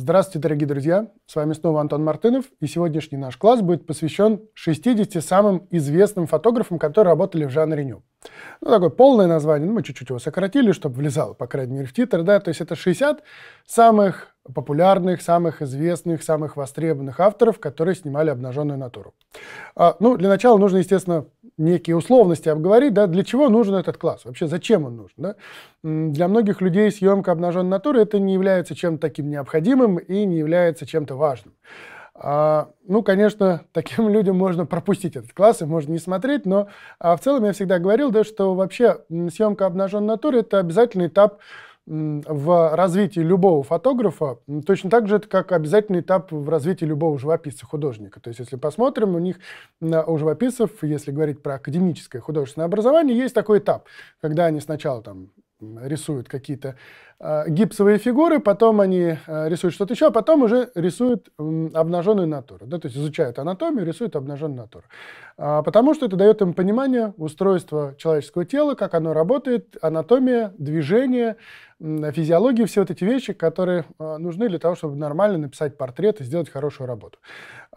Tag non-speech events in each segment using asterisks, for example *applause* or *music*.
Здравствуйте, дорогие друзья! С вами снова Антон Мартынов, и сегодняшний наш класс будет посвящен 60 самым известным фотографам, которые работали в жанре ню. Ну, такое полное название, ну, мы чуть-чуть его сократили, чтобы влезало, по крайней мере, в титр, да, то есть это 60 самых популярных, самых известных, самых востребованных авторов, которые снимали обнаженную натуру. А, ну, для начала нужно, естественно, некие условности обговорить, да, для чего нужен этот класс, вообще зачем он нужен. Да? Для многих людей съемка обнаженной натуры это не является чем-то таким необходимым и не является чем-то важным. А, ну, конечно, таким *laughs* людям можно пропустить этот класс и можно не смотреть, но а в целом я всегда говорил, да, что вообще съемка обнаженной натуры это обязательный этап в развитии любого фотографа, точно так же это как обязательный этап в развитии любого живописца, художника. То есть, если посмотрим, у них, у живописцев, если говорить про академическое художественное образование, есть такой этап, когда они сначала там рисуют какие-то э, гипсовые фигуры, потом они э, рисуют что-то еще, а потом уже рисуют э, обнаженную натуру. Да, то есть изучают анатомию, рисуют обнаженную натуру. А, потому что это дает им понимание устройства человеческого тела, как оно работает, анатомия, движение, физиологии, все вот эти вещи, которые а, нужны для того, чтобы нормально написать портрет и сделать хорошую работу.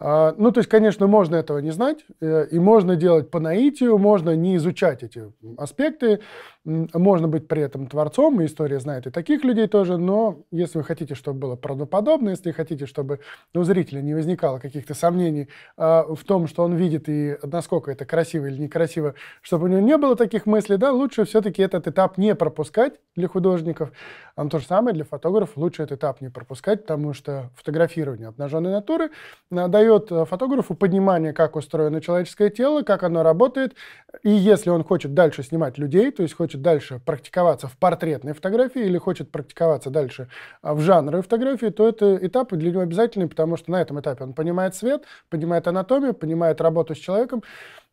А, ну, то есть, конечно, можно этого не знать, э, и можно делать по наитию, можно не изучать эти аспекты, можно быть при этом творцом, и история знает и таких людей тоже, но если вы хотите, чтобы было правдоподобно, если хотите, чтобы у зрителя не возникало каких-то сомнений а, в том, что он видит, и насколько это красиво или некрасиво, чтобы у него не было таких мыслей, да, лучше все-таки этот этап не пропускать для художников, но то же самое для фотографов лучше этот этап не пропускать, потому что фотографирование обнаженной натуры э, дает э, фотографу понимание, как устроено человеческое тело, как оно работает. И если он хочет дальше снимать людей, то есть хочет дальше практиковаться в портретной фотографии или хочет практиковаться дальше э, в жанровой фотографии, то это этапы для него обязательные, потому что на этом этапе он понимает свет, понимает анатомию, понимает работу с человеком.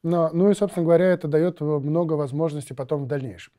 Но, ну и, собственно говоря, это дает много возможностей потом в дальнейшем.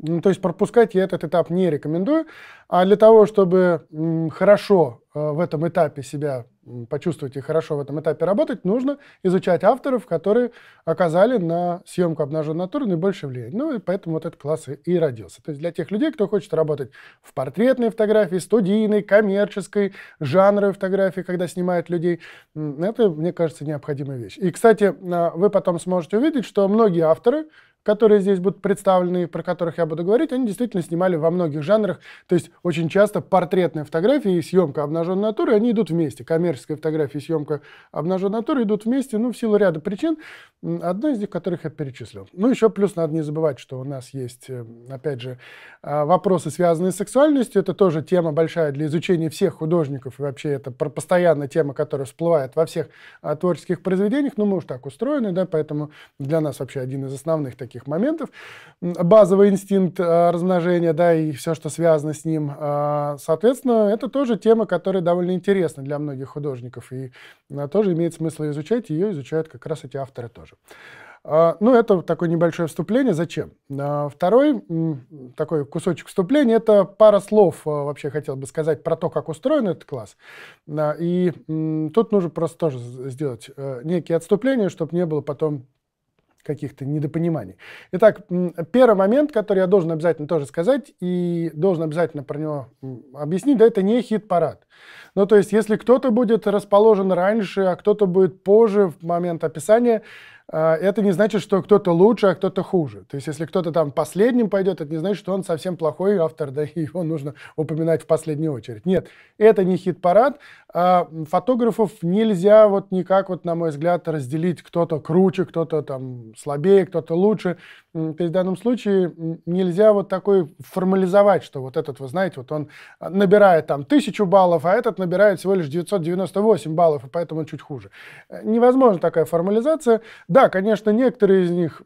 Ну, то есть пропускать я этот этап не рекомендую. А для того, чтобы хорошо э, в этом этапе себя почувствовать и хорошо в этом этапе работать, нужно изучать авторов, которые оказали на съемку обнаженной натуры наибольшее влияние. Ну и поэтому вот этот класс и родился. То есть для тех людей, кто хочет работать в портретной фотографии, студийной, коммерческой, жанровой фотографии, когда снимают людей, это, мне кажется, необходимая вещь. И, кстати, а, вы потом сможете увидеть, что многие авторы которые здесь будут представлены, про которых я буду говорить, они действительно снимали во многих жанрах. То есть очень часто портретная фотография и съемка обнаженной натуры, они идут вместе. Коммерческая фотография и съемка обнаженной натуры идут вместе, ну, в силу ряда причин. Одна из них, которых я перечислил. Ну, еще плюс надо не забывать, что у нас есть, э, опять же, а, вопросы, связанные с сексуальностью. Это тоже тема большая для изучения всех художников. И вообще это постоянно тема, которая всплывает во всех а, творческих произведениях. Ну, мы уж так устроены, да, поэтому для нас вообще один из основных таких таких моментов. Базовый инстинкт э, размножения, да, и все, что связано с ним. Э, соответственно, это тоже тема, которая довольно интересна для многих художников, и э, тоже имеет смысл изучать, ее изучают как раз эти авторы тоже. А, ну, это такое небольшое вступление. Зачем? А, второй такой кусочек вступления – это пара слов, вообще хотел бы сказать, про то, как устроен этот класс. А, и тут нужно просто тоже сделать некие отступления, чтобы не было потом каких-то недопониманий. Итак, первый момент, который я должен обязательно тоже сказать и должен обязательно про него объяснить, да, это не хит-парад. Ну, то есть, если кто-то будет расположен раньше, а кто-то будет позже в момент описания, а, это не значит, что кто-то лучше, а кто-то хуже. То есть, если кто-то там последним пойдет, это не значит, что он совсем плохой автор, да, *laughs* и его нужно упоминать в последнюю очередь. Нет, это не хит-парад, а, фотографов нельзя вот никак, вот, на мой взгляд, разделить. Кто-то круче, кто-то там слабее, кто-то лучше. То есть в данном случае нельзя вот такой формализовать, что вот этот, вы знаете, вот он а, набирает там тысячу баллов, а этот набирает всего лишь 998 баллов, и поэтому он чуть хуже. Э, Невозможно такая формализация. Да, конечно, некоторые из них,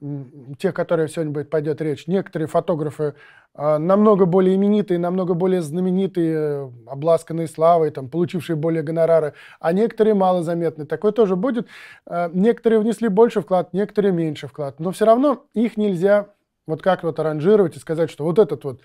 тех, которые сегодня будет пойдет речь, некоторые фотографы а, намного более именитые, намного более знаменитые, э, обласканные славой, там, получившие более гонорары, а некоторые малозаметны. Такое тоже будет. Э, некоторые внесли больше вклад, некоторые меньше вклад. Но все равно их нельзя вот как вот аранжировать и сказать, что вот этот вот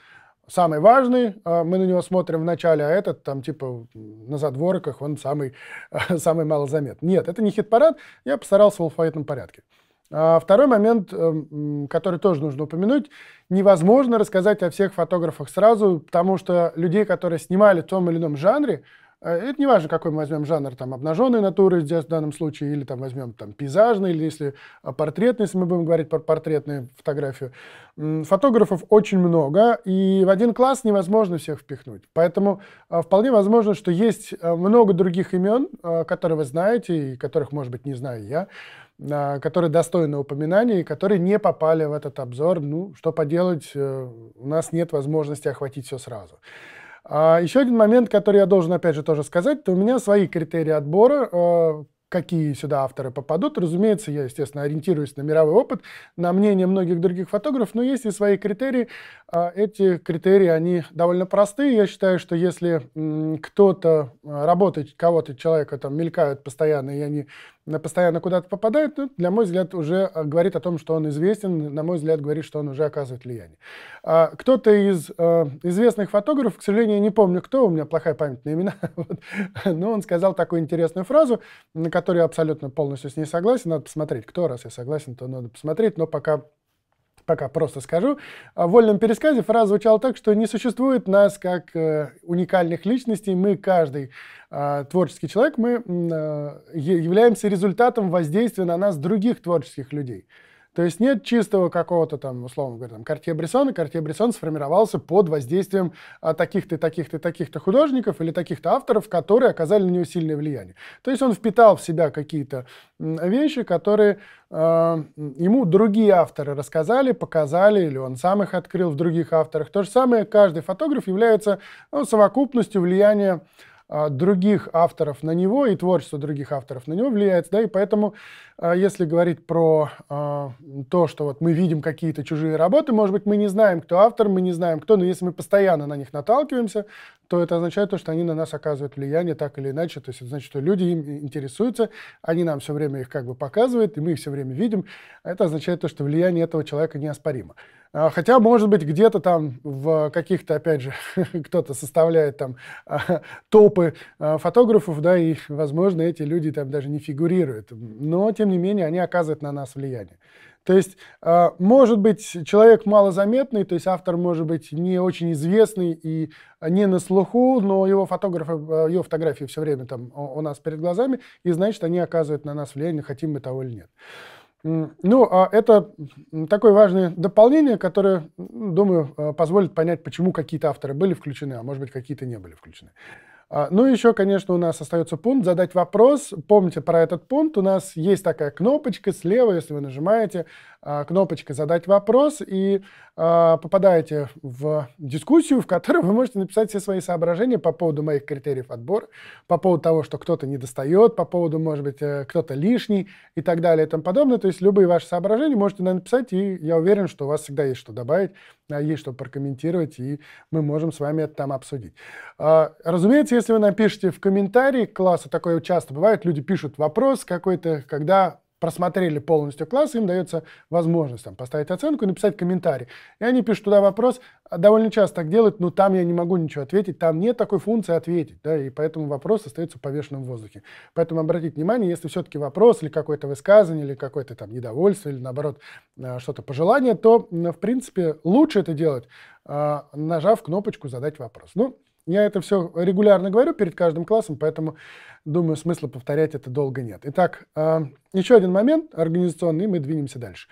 самый важный, э, мы на него смотрим в начале, а этот там типа на задворках, он самый, *laughs* самый малозаметный. Нет, это не хит-парад, я постарался в алфавитном порядке. А второй момент, эм, который тоже нужно упомянуть, невозможно рассказать о всех фотографах сразу, потому что людей, которые снимали в том или ином жанре, э, это не важно, какой мы возьмем жанр, там, обнаженные натуры здесь в данном случае, или там возьмем там, пейзажный, или если э, портретный, если мы будем говорить про портретную фотографию. Фотографов очень много, и в один класс невозможно всех впихнуть. Поэтому э, вполне возможно, что есть много других имен, которые вы знаете, и которых, может быть, не знаю я, а, которые достойны упоминания и которые не попали в этот обзор. Ну, что поделать, э, у нас нет возможности охватить все сразу. А, Еще один момент, который я должен, опять же, тоже сказать, то у меня свои критерии отбора, э, какие сюда авторы попадут. Разумеется, я, естественно, ориентируюсь на мировой опыт, на мнение многих других фотографов, но есть и свои критерии. А эти критерии, они довольно простые. Я считаю, что если кто-то э, работает, кого-то человека там мелькают постоянно, и они постоянно куда-то попадает, ну, для мой взгляд, уже э, говорит о том, что он известен, на мой взгляд, говорит, что он уже оказывает влияние. А, кто-то из а, известных фотографов, к сожалению, не помню кто, у меня плохая память на имена, *laughs* вот, но он сказал такую интересную фразу, на которую я абсолютно полностью с ней согласен, надо посмотреть, кто, раз я согласен, то надо посмотреть, но пока пока просто скажу. А в вольном пересказе фраза звучала так, что не существует нас как э, уникальных личностей, мы каждый а, творческий человек, мы э, являемся результатом воздействия на нас других творческих людей. То есть нет чистого какого-то там, условно говоря, там, Картье-Брессона. Картье-Брессон сформировался под воздействием а, таких-то, таких-то, таких-то художников или таких-то авторов, которые оказали на него сильное влияние. То есть он впитал в себя какие-то вещи, которые э, ему другие авторы рассказали, показали, или он сам их открыл в других авторах. То же самое каждый фотограф является ну, совокупностью влияния а, других авторов на него и творчество других авторов на него влияет, да, и поэтому, а, если говорить про а, то, что вот мы видим какие-то чужие работы, может быть, мы не знаем, кто автор, мы не знаем, кто, но если мы постоянно на них наталкиваемся, то это означает то, что они на нас оказывают влияние так или иначе, то есть это значит, что люди им интересуются, они нам все время их как бы показывают, и мы их все время видим, это означает то, что влияние этого человека неоспоримо. А, хотя, может быть, где-то там в каких-то, опять же, *laughs* кто-то составляет там а, топы а, фотографов, да, и, возможно, эти люди там даже не фигурируют. Но, тем не менее, они оказывают на нас влияние. То есть, может быть, человек малозаметный, то есть автор может быть не очень известный и не на слуху, но его, фотографы, его фотографии все время там у нас перед глазами, и значит, они оказывают на нас влияние, хотим мы того или нет. Ну, а это такое важное дополнение, которое, думаю, э, позволит понять, почему какие-то авторы были включены, а может быть, какие-то не были включены. А, ну, еще, конечно, у нас остается пункт «Задать вопрос». Помните про этот пункт. У нас есть такая кнопочка слева, если вы нажимаете, а, кнопочка «Задать вопрос» и а, попадаете в дискуссию, в которой вы можете написать все свои соображения по поводу моих критериев отбора, по поводу того, что кто-то не достает, по поводу, может быть, э, кто-то лишний и так далее и тому подобное. То есть любые ваши соображения можете написать, и я уверен, что у вас всегда есть что добавить, а, есть что прокомментировать, и мы можем с вами это там обсудить. Разумеется, если вы напишите в комментарии класса классу, такое часто бывает, люди пишут вопрос какой-то, когда просмотрели полностью класс, им дается возможность там, поставить оценку и написать комментарий. И они пишут туда вопрос, а довольно часто так делают, но «Ну, там я не могу ничего ответить, там нет такой функции ответить, да, и поэтому вопрос остается повешенным в воздухе. Поэтому обратите внимание, если все-таки вопрос или какое-то высказывание, или какое-то там недовольство, или наоборот э, что-то пожелание, то, в принципе, лучше это делать, э, нажав кнопочку «Задать вопрос». Ну, я это все регулярно говорю перед каждым классом, поэтому, думаю, смысла повторять это долго нет. Итак, а, еще один момент организационный, и мы двинемся дальше.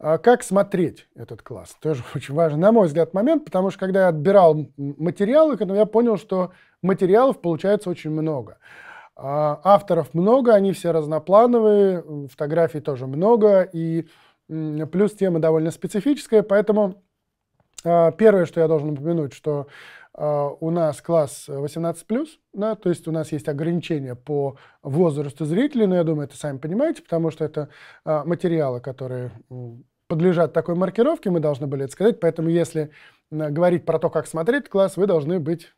А как смотреть этот класс? Тоже *laughs* очень важный, на мой взгляд, момент, потому что когда я отбирал материалы, я понял, что материалов получается очень много. А, авторов много, они все разноплановые, фотографий тоже много, и плюс тема довольно специфическая, поэтому первое, что я должен упомянуть, что а, у нас класс 18+, да, то есть у нас есть ограничения по возрасту зрителей, но я думаю, это сами понимаете, потому что это а, материалы, которые подлежат такой маркировке, мы должны были это сказать, поэтому если говорить про то, как смотреть класс, вы должны быть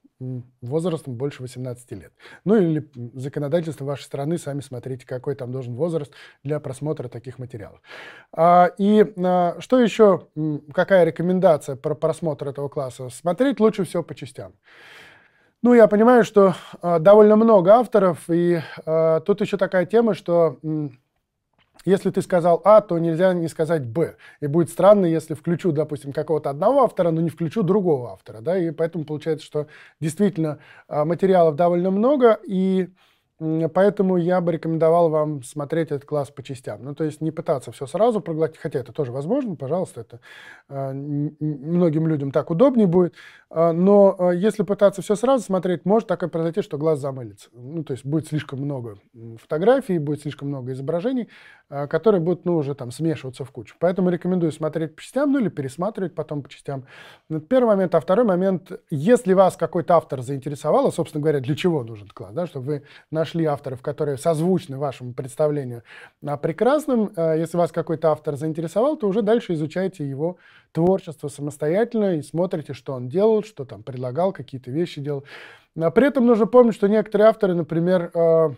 возрастом больше 18 лет. Ну или законодательство вашей страны, сами смотрите, какой там должен возраст для просмотра таких материалов. А, и а, что еще, какая рекомендация про просмотр этого класса? Смотреть лучше всего по частям. Ну, я понимаю, что э, довольно много авторов, и э, тут еще такая тема, что если ты сказал А, то нельзя не сказать Б. И будет странно, если включу, допустим, какого-то одного автора, но не включу другого автора. Да? И поэтому получается, что действительно а, материалов довольно много, и Поэтому я бы рекомендовал вам смотреть этот класс по частям. Ну, то есть не пытаться все сразу проглотить, хотя это тоже возможно, пожалуйста, это э, многим людям так удобнее будет. Э, но э, если пытаться все сразу смотреть, может так и произойти, что глаз замылится. Ну, то есть будет слишком много фотографий, будет слишком много изображений, э, которые будут, ну, уже там смешиваться в кучу. Поэтому рекомендую смотреть по частям, ну, или пересматривать потом по частям. Ну, это первый момент. А второй момент, если вас какой-то автор заинтересовал, собственно говоря, для чего нужен класс, да, чтобы вы нашли нашли авторов, которые созвучны вашему представлению о прекрасном. Э, если вас какой-то автор заинтересовал, то уже дальше изучайте его творчество самостоятельно и смотрите, что он делал, что там предлагал, какие-то вещи делал. Но а при этом нужно помнить, что некоторые авторы, например, э,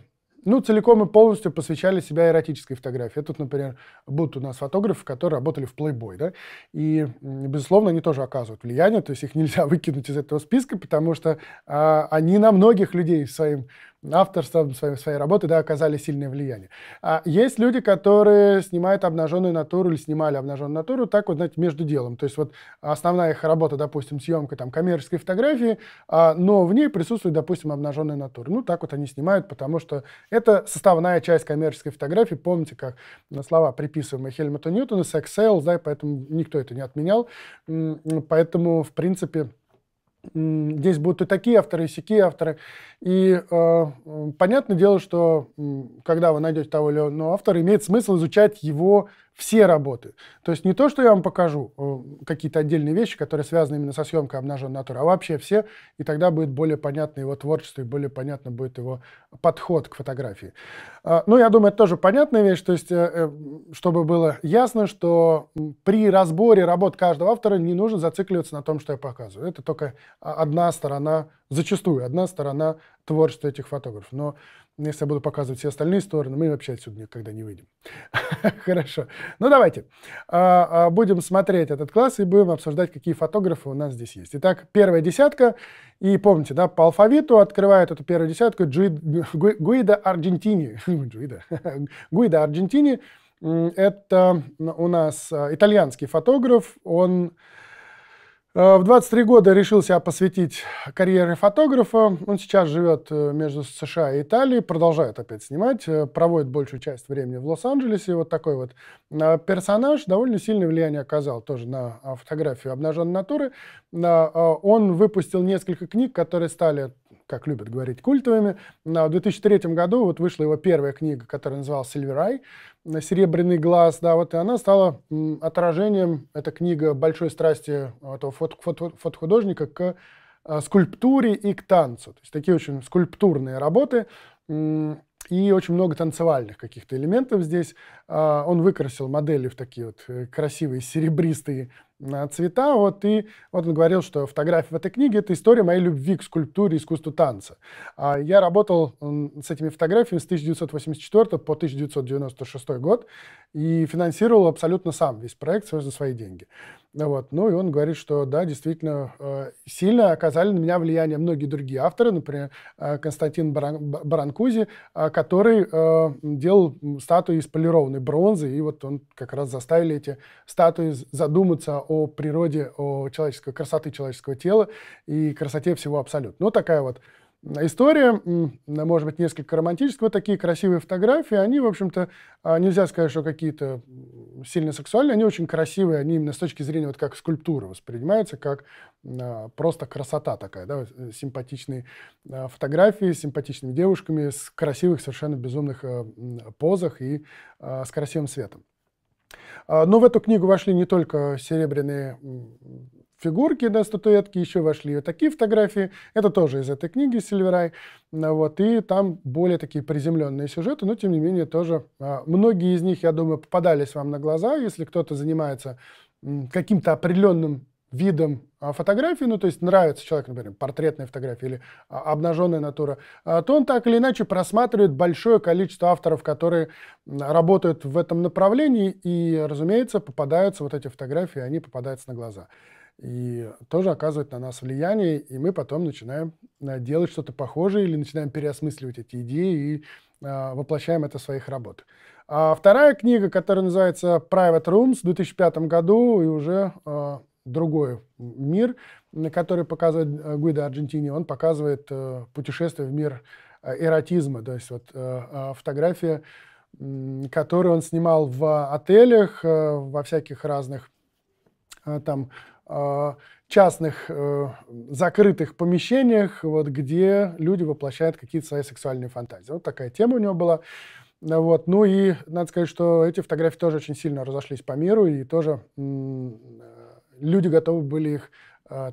ну, целиком и полностью посвящали себя эротической фотографии. Тут, например, будут у нас фотографы, которые работали в Playboy, да, и, безусловно, они тоже оказывают влияние, то есть их нельзя *laughs* выкинуть из этого списка, потому что а, они на многих людей своим авторством своей, своей работы да, оказали сильное влияние. А есть люди, которые снимают обнаженную натуру или снимали обнаженную натуру, так вот, знаете, между делом. То есть вот основная их работа, допустим, съемка там, коммерческой фотографии, а, но в ней присутствует, допустим, обнаженная натура. Ну, так вот они снимают, потому что это составная часть коммерческой фотографии. Помните, как на слова приписываемые Хельмуту Ньютону, секс-сейл, да, поэтому никто это не отменял. Поэтому, в принципе, Здесь будут и такие авторы, и сякие авторы. И э, понятное дело, что когда вы найдете того или иного автора, имеет смысл изучать его все работы. То есть не то, что я вам покажу э, какие-то отдельные вещи, которые связаны именно со съемкой обнаженной натуры, а вообще все, и тогда будет более понятно его творчество, и более понятно будет его подход к фотографии. А, ну, я думаю, это тоже понятная вещь, то есть, э, э, чтобы было ясно, что при разборе работ каждого автора не нужно зацикливаться на том, что я показываю. Это только а, одна сторона, зачастую одна сторона творчества этих фотографов. Но ну, если я буду показывать все остальные стороны, мы вообще отсюда никогда не выйдем. *laughs* Хорошо. Ну, давайте. А, а, будем смотреть этот класс и будем обсуждать, какие фотографы у нас здесь есть. Итак, первая десятка. И помните, да, по алфавиту открывает эту первую десятку Гуида Аргентини. *laughs* *laughs* Гуида Аргентини. Это у нас а, итальянский фотограф. Он Э, в 23 года решил себя посвятить карьере фотографа. Он сейчас живет э, между США и Италией, продолжает опять снимать, э, проводит большую часть времени в Лос-Анджелесе. Вот такой вот персонаж довольно сильное влияние оказал тоже на фотографию обнаженной натуры. Он выпустил несколько книг, которые стали как любят говорить, культовыми. В 2003 году вот вышла его первая книга, которая называлась «Сильверай», «Серебряный глаз», да, вот, и она стала отражением, эта книга большой страсти этого фото, фото, фотохудожника к а, скульптуре и к танцу. То есть такие очень скульптурные работы и очень много танцевальных каких-то элементов здесь. А, он выкрасил модели в такие вот э, красивые серебристые а, цвета. Вот, и вот он говорил, что фотография в этой книге — это история моей любви к скульптуре и искусству танца. А я работал с этими фотографиями с 1984 по 1996 год и финансировал абсолютно сам весь проект за свои деньги. Вот. Ну и он говорит, что да, действительно, э, сильно оказали на меня влияние многие другие авторы, например, э, Константин Баранкузи, который делал статуи из полированной бронзы, и вот он как раз заставили эти статуи задуматься о природе, о человеческой красоте человеческого тела и красоте всего абсолютно. Ну, такая вот история, может быть, несколько романтическая. Вот такие красивые фотографии, они, в общем-то, а, нельзя сказать, что какие-то сильно сексуальные, они очень красивые, они именно с точки зрения вот как скульптура воспринимаются, как а, просто красота такая, да, э, симпатичные а, фотографии с симпатичными девушками, с красивых, совершенно безумных позах и с красивым светом. Но в эту книгу вошли не только серебряные фигурки, да, статуэтки еще вошли. Вот такие фотографии, это тоже из этой книги Сильверай. А вот, и там более такие приземленные сюжеты, но тем не менее тоже а, многие из них, я думаю, попадались вам на глаза, если кто-то занимается каким-то определенным видом а, фотографии, ну, то есть нравится человек, например, портретная фотография или обнаженная натура, то он так или иначе просматривает большое количество авторов, которые работают в этом направлении, и, разумеется, попадаются вот эти фотографии, они попадаются на глаза и тоже оказывает на нас влияние, и мы потом начинаем э, делать что-то похожее или начинаем переосмысливать эти идеи и а, воплощаем это в своих работах. А вторая книга, которая называется Private Rooms в 2005 году и уже а, другой мир, который показывает Гуида Аргентини, он показывает а, путешествие в мир эротизма, то есть вот а, а, фотография, которые он снимал в отелях, во всяких разных там Э, частных э, закрытых помещениях, вот, где люди воплощают какие-то свои сексуальные фантазии. Вот такая тема у него была. Вот. Ну и надо сказать, что эти фотографии тоже очень сильно разошлись по миру, и тоже э, люди готовы были их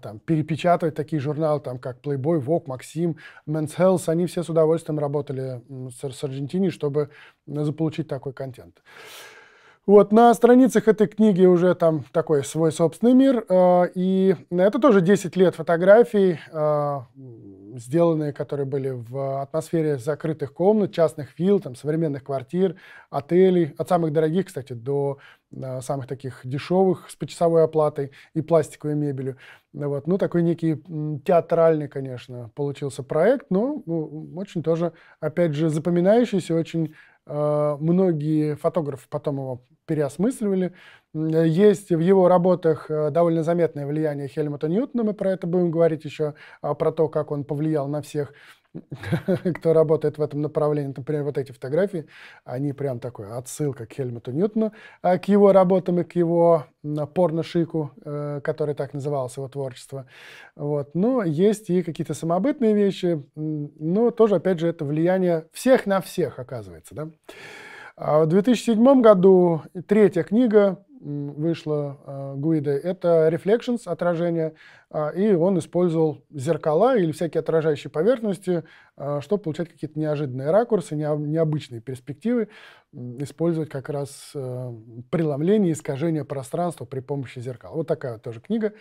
там, перепечатывать, такие журналы, там, как Playboy, Vogue, Maxim, Men's Health, они все с удовольствием работали с, с Аргентиной, чтобы заполучить такой контент. Э, вот, на страницах этой книги уже там такой свой собственный мир, э, и это тоже 10 лет фотографий, э, сделанные, которые были в атмосфере закрытых комнат, частных вилл, там, современных квартир, отелей, от самых дорогих, кстати, до э, самых таких дешевых с почасовой оплатой и пластиковой мебелью. Вот, ну, такой некий театральный, конечно, получился проект, но ну, очень тоже, опять же, запоминающийся, очень Э, многие фотографы потом его переосмысливали. Есть в его работах э, довольно заметное влияние Хельмута Ньютона, мы про это будем говорить еще, а, про то, как он повлиял на всех. *laughs* кто работает в этом направлении, например, вот эти фотографии, они прям такой отсылка к Хельмуту Ньютону, а к его работам и к его порношику, э, который так назывался его творчество. Вот. Но есть и какие-то самобытные вещи, но тоже, опять же, это влияние всех на всех оказывается. Да? А в 2007 году третья книга вышла а, Гуида, это Reflections, отражение, а, и он использовал зеркала или всякие отражающие поверхности, а, чтобы получать какие-то неожиданные ракурсы, необычные перспективы, использовать как раз э, преломление, искажение пространства при помощи зеркал. Вот такая вот тоже книга.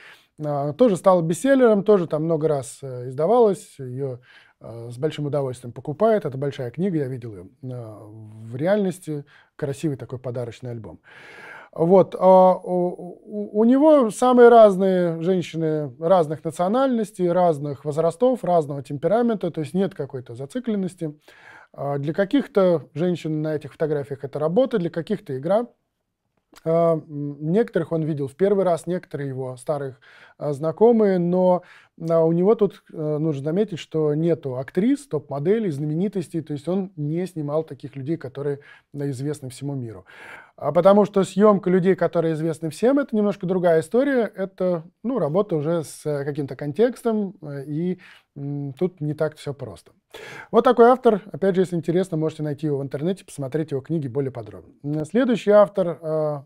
Тоже стала бестселлером, тоже там много раз э, издавалась, ее с большим удовольствием покупает. Это большая книга, я видел ее в реальности. Красивый такой подарочный альбом. Вот. А у него самые разные женщины разных национальностей, разных возрастов, разного темперамента, то есть нет какой-то зацикленности. А для каких-то женщин на этих фотографиях это работа, для каких-то игра. А, некоторых он видел в первый раз, некоторые его старых а, знакомые, но а, у него тут э, нужно заметить, что нету актрис, топ-моделей, знаменитостей, то есть он не снимал таких людей, которые известны всему миру. А потому что съемка людей, которые известны всем, это немножко другая история. Это ну, работа уже с э, каким-то контекстом, э, и тут не так все просто. Вот такой автор. Опять же, если интересно, можете найти его в интернете, посмотреть его книги более подробно. Следующий автор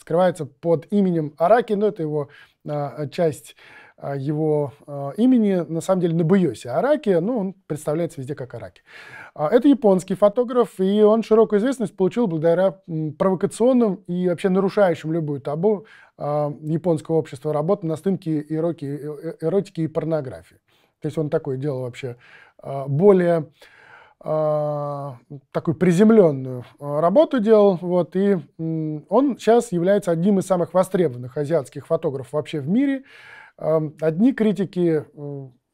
скрывается под именем Араки, но это его а, часть а, его а, имени, на самом деле, на Набуёси Араки, ну, он представляется везде как Араки. А, это японский фотограф, и он широкую известность получил благодаря провокационным и вообще нарушающим любую табу а, японского общества работам на стынке э, э, эротики и порнографии. То есть он такое делал вообще а, более а, такую приземленную а, работу делал, вот, и он сейчас является одним из самых востребованных азиатских фотографов вообще в мире. Одни критики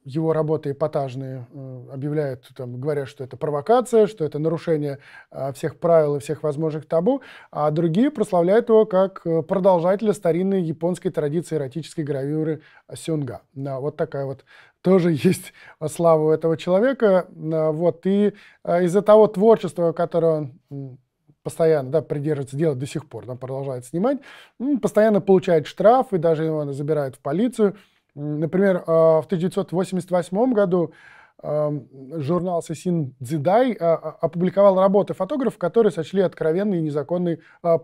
его работы эпатажные э, объявляют, там, говорят, что это провокация, что это нарушение э, всех правил и всех возможных табу, а другие прославляют его как э, продолжателя старинной японской традиции эротической гравюры сюнга. Да, вот такая вот тоже *laughs* есть слава у этого человека. Вот, и из-за того творчества, которое он постоянно да, придерживается делать до сих пор, он продолжает снимать, постоянно получает штраф, и даже его забирают в полицию – Например, а, в 1988 году журнал «Сесин Дзидай» а, а, опубликовал работы фотографов, которые сочли откровенной и незаконной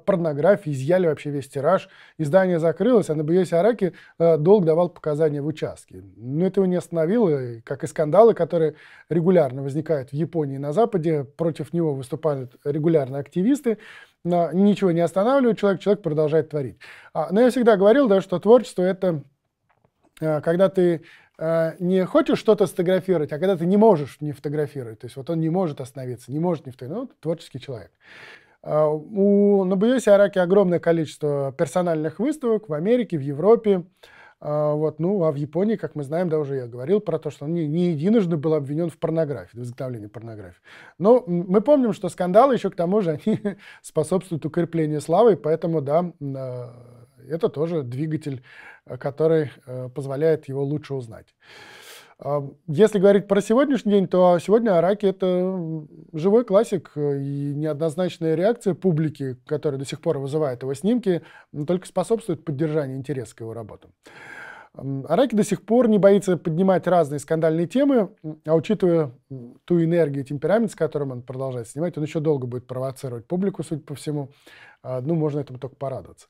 порнографией, изъяли вообще весь тираж. Издание закрылось, а на Буёсе Араки долг давал показания в участке. Но это его не остановило, как и скандалы, которые регулярно возникают в Японии и на Западе. Против него выступают регулярно активисты ничего не останавливает человек, человек продолжает творить. Но я всегда говорил, да, что творчество это Э, когда ты э, не хочешь что-то сфотографировать, а когда ты не можешь не фотографировать. То есть вот он не может остановиться, не может не фотографировать. Ну, творческий человек. Э, у Набуёси Араки огромное количество персональных выставок в Америке, в Европе. Вот, ну, а в Японии, как мы знаем, да, уже я говорил про то, что он не, не единожды был обвинен в порнографии, в изготовлении порнографии. Но мы помним, что скандалы еще к тому же, они *laughs* способствуют укреплению славы, поэтому, да, это тоже двигатель, э, который э, позволяет его лучше узнать. Если говорить про сегодняшний день, то сегодня Араки это живой классик э, и неоднозначная реакция публики, которая до сих пор вызывает его снимки, только способствует поддержанию интереса к его работам. Араки до сих пор не боится поднимать разные скандальные темы, а учитывая ту энергию и темперамент, с которым он продолжает снимать, он еще долго будет провоцировать публику, судя по всему. А, ну, можно этому только порадоваться.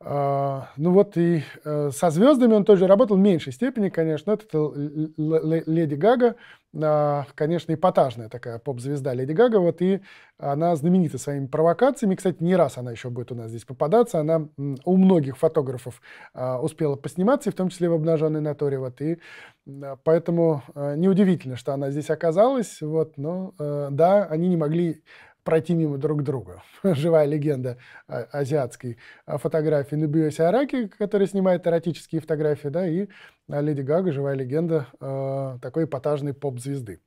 А, ну вот и э, со звездами он тоже работал в меньшей степени, конечно. Это Леди Гага, а, конечно, эпатажная такая поп-звезда Леди Гага. Вот и она знаменита своими провокациями. Кстати, не раз она еще будет у нас здесь попадаться. Она у многих фотографов а, успела посниматься, и в том числе в обнаженной натуре. Вот и поэтому э, неудивительно, что она здесь оказалась. Вот, но э, да, они не могли пройти мимо друг друга. *laughs* Живая легенда азиатской фотографии Набиоси Араки, который снимает эротические фотографии, да, и а, Леди Гага, живая легенда а, такой эпатажной поп-звезды.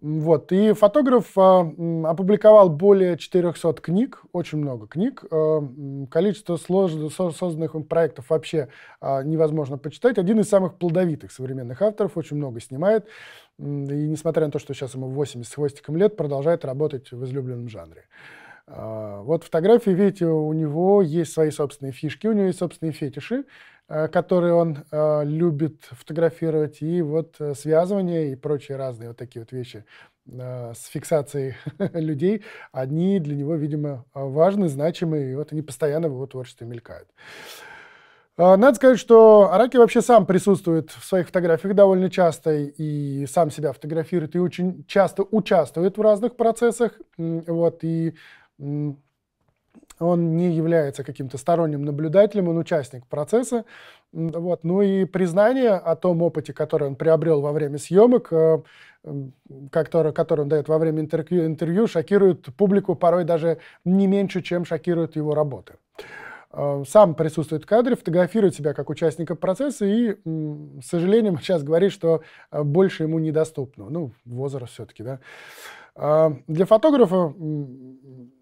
Вот. И фотограф э, опубликовал более 400 книг, очень много книг. Э, количество слож... созданных им проектов вообще э, невозможно почитать. Один из самых плодовитых современных авторов, очень много снимает. И несмотря на то, что сейчас ему 80 с хвостиком лет, продолжает работать в излюбленном жанре. А, вот фотографии, видите, у него есть свои собственные фишки, у него есть собственные фетиши. Э, которые он э, любит фотографировать, и вот э, связывание и прочие разные вот такие вот вещи э, с фиксацией *laughs* людей, они для него, видимо, э, важны, значимы, и вот они постоянно в его творчестве мелькают. Надо сказать, что Араки вообще сам присутствует в своих фотографиях довольно часто и сам себя фотографирует и очень часто участвует в разных процессах. Вот, и он не является каким-то сторонним наблюдателем, он участник процесса. Вот. Ну и признание о том опыте, который он приобрел во время съемок, э, который, который он дает во время интервью, интервью, шокирует публику порой даже не меньше, чем шокируют его работы э, сам присутствует в кадре, фотографирует себя как участника процесса и, с сожалением, *laughs* сейчас говорит, что э, больше ему недоступно. Ну, возраст все-таки, да. А, для фотографа,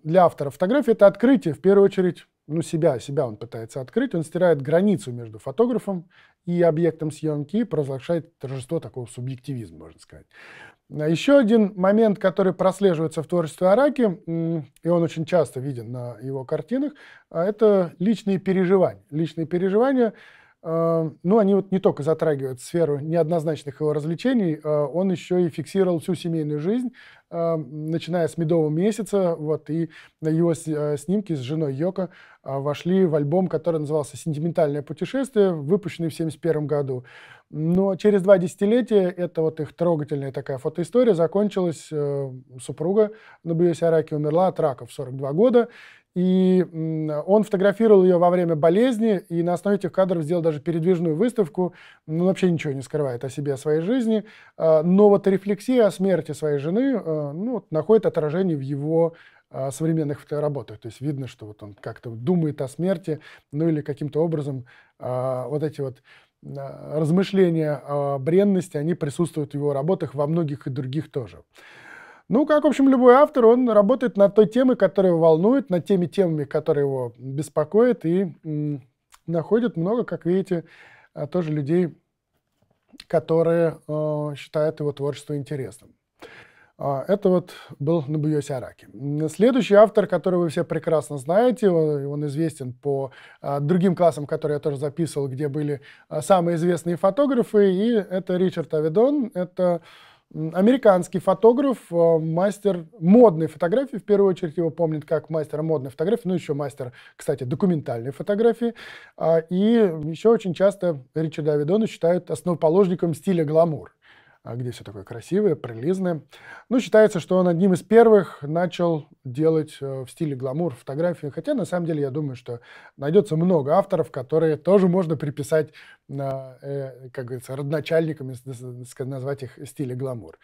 для автора фотографии это открытие, в первую очередь, ну, себя, себя он пытается открыть, он стирает границу между фотографом и объектом съемки и провозглашает торжество такого субъективизма, можно сказать. А еще один момент, который прослеживается в творчестве Араки, и он очень часто виден на его картинах, а это личные переживания. Личные переживания – Э, ну, они вот не только затрагивают сферу неоднозначных его развлечений, э, он еще и фиксировал всю семейную жизнь, э, начиная с медового месяца, вот, и его снимки с женой Йоко вошли в альбом, который назывался «Сентиментальное путешествие», выпущенный в 1971 году. Но через два десятилетия эта вот их трогательная такая фотоистория закончилась. Супруга Набуёси Араки умерла от рака в 42 года, и он фотографировал ее во время болезни, и на основе этих кадров сделал даже передвижную выставку. Ну, вообще ничего не скрывает о себе, о своей жизни. А, но вот рефлексия о смерти своей жены э, ну, вот, находит отражение в его а, современных работах. То есть видно, что вот он как-то думает о смерти, ну или каким-то образом а, вот эти вот размышления о бренности, они присутствуют в его работах во многих и других тоже. Ну, как, в общем, любой автор, он работает над той темой, которая его волнует, над теми темами, которые его беспокоят, и м, находит много, как видите, а, тоже людей, которые э, считают его творчество интересным. А, это вот был Набуё Сиараки. Следующий автор, которого вы все прекрасно знаете, он, он известен по а, другим классам, которые я тоже записывал, где были а, самые известные фотографы, и это Ричард Авидон, это Американский фотограф, э, мастер модной фотографии, в первую очередь его помнят как мастер модной фотографии, ну еще мастер, кстати, документальной фотографии. А, и еще очень часто Ричарда Авидона считают основоположником стиля гламур. А где все такое красивое, прелестное. Ну, считается, что он одним из первых начал делать э, в стиле гламур фотографии, хотя на самом деле я думаю, что найдется много авторов, которые тоже можно приписать, э, э, как говорится, родначальниками, назвать их стиле гламур.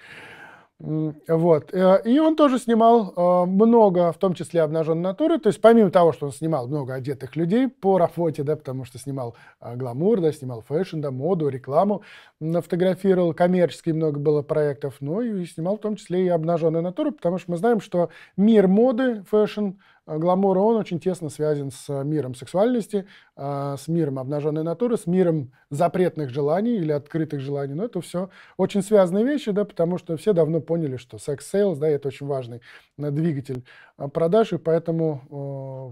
Вот. Э, и он тоже снимал э, много, в том числе обнаженной натуры. То есть помимо того, что он снимал много одетых людей по работе, да, потому что снимал э, гламур, да, снимал фэшн, да, моду, рекламу, фотографировал, коммерчески много было проектов, но ну и снимал в том числе и обнаженную натуру, потому что мы знаем, что мир моды, фэшн – а, гламура, он очень тесно связан с а, миром сексуальности, а, с миром обнаженной натуры, с миром запретных желаний или открытых желаний. Но это все очень связанные вещи, да, потому что все давно поняли, что секс-сейлс, да, это очень важный э, двигатель продаж, и поэтому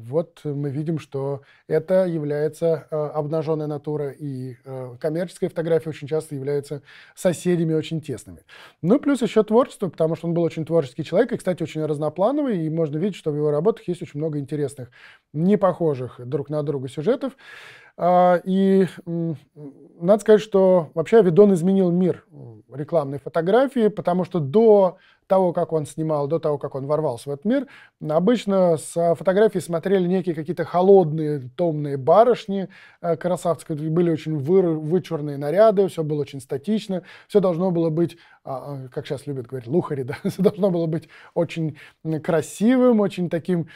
вот мы видим, что это является обнаженная натура и э, коммерческая фотография очень часто является соседями очень тесными. Ну, плюс еще творчество, потому что он был очень творческий человек, и, кстати, очень разноплановый, и можно видеть, что в его работах есть есть очень много интересных, не похожих друг на друга сюжетов. А, и надо сказать, что вообще Авидон изменил мир рекламной фотографии, потому что до того, как он снимал, до того, как он ворвался в этот мир, обычно с фотографии смотрели некие какие-то холодные, томные барышни э, красавцы, были очень вы, вычурные наряды, все было очень статично, все должно было быть, а, а, как сейчас любят говорить, лухари, *laughs* да, все должно было быть очень красивым, очень таким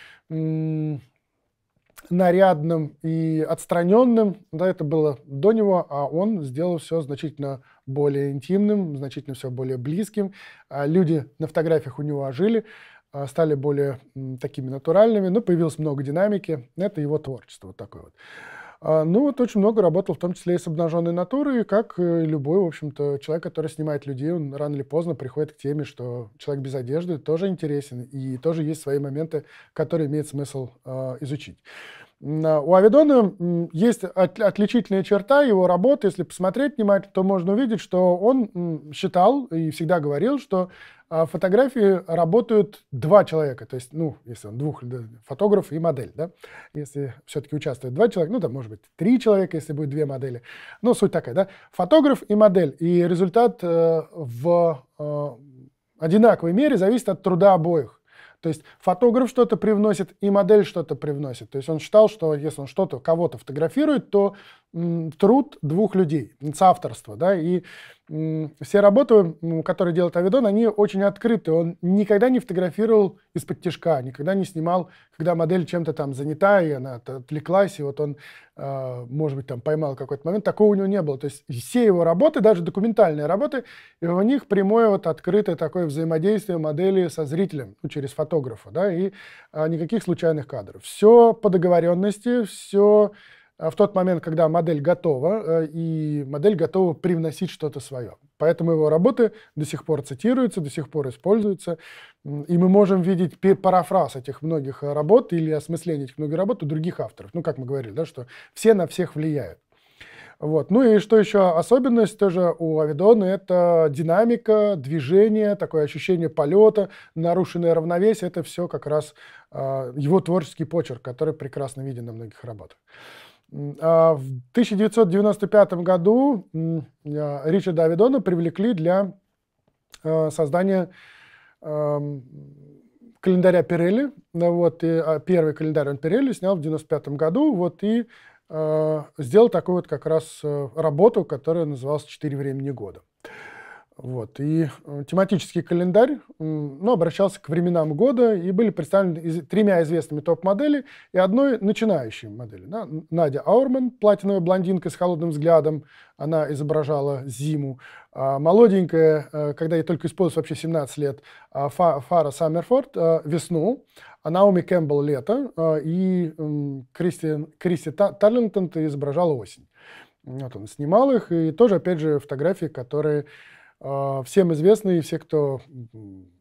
нарядным и отстраненным. Да, это было до него, а он сделал все значительно более интимным, значительно все более близким. А, люди на фотографиях у него ожили, а, стали более такими натуральными, но ну, появилось много динамики. Это его творчество вот такое вот. А, ну вот очень много работал, в том числе и с обнаженной натурой, и как э, любой, в общем-то, человек, который снимает людей, он рано или поздно приходит к теме, что человек без одежды тоже интересен, и тоже есть свои моменты, которые имеет смысл э, изучить. Э, у Авидона есть отличительная черта его работы. Если посмотреть внимательно, то можно увидеть, что он считал и всегда говорил, что э, фотографии работают два человека. То есть, ну, если он двух, фотограф и модель, да? Если все-таки участвует два человека, ну, там, может быть, три человека, если будет две модели. Но ну, суть такая, да? Фотограф и модель. И результат э, в э, одинаковой мере зависит от труда обоих. То есть фотограф что-то привносит, и модель что-то привносит. То есть он считал, что если он что-то, кого-то фотографирует, то труд двух людей, соавторство, да, и все работы, которые делает Авидон, они очень открыты. Он никогда не фотографировал из-под тяжка, никогда не снимал, когда модель чем-то там занята, и она отвлеклась, и вот он, а, может быть, там поймал какой-то момент. Такого у него не было. То есть все его работы, даже документальные работы, у них прямое вот открытое такое взаимодействие модели со зрителем, ну, через фотографа, да, и а, никаких случайных кадров. Все по договоренности, все Э, в тот момент, когда модель готова, э, и модель готова привносить что-то свое. Поэтому его работы до сих пор цитируются, до сих пор используются. И мы можем видеть парафраз этих многих э, работ или осмысление этих многих работ у других авторов. Ну, как мы говорили, да, что все на всех влияют. Вот. Ну и что еще особенность тоже у Авидона, это динамика, движение, такое ощущение полета, нарушенное равновесие. Это все как раз э, его творческий почерк, который прекрасно виден на многих работах. А в 1995 году э, Рича Давидона привлекли для э, создания эм, календаря Пирелли. Ну вот, и, а, первый календарь он Пирелли снял в 1995 году. Вот, и э, сделал такую вот как раз работу, которая называлась «Четыре времени года». Вот. И э, тематический календарь ну, обращался к временам года, и были представлены тремя известными топ-модели и одной начинающей модели. Да? Надя Аурман, платиновая блондинка с холодным взглядом, она изображала зиму. А, молоденькая, э, когда ей только исполнилось вообще 17 лет, а, Фара Саммерфорд, э, весну. А Наоми Кэмпбелл лето, и Кристи, Кристи Тарлинтон изображала осень. Вот он снимал их, и тоже, опять же, фотографии, которые а, всем известный, все, кто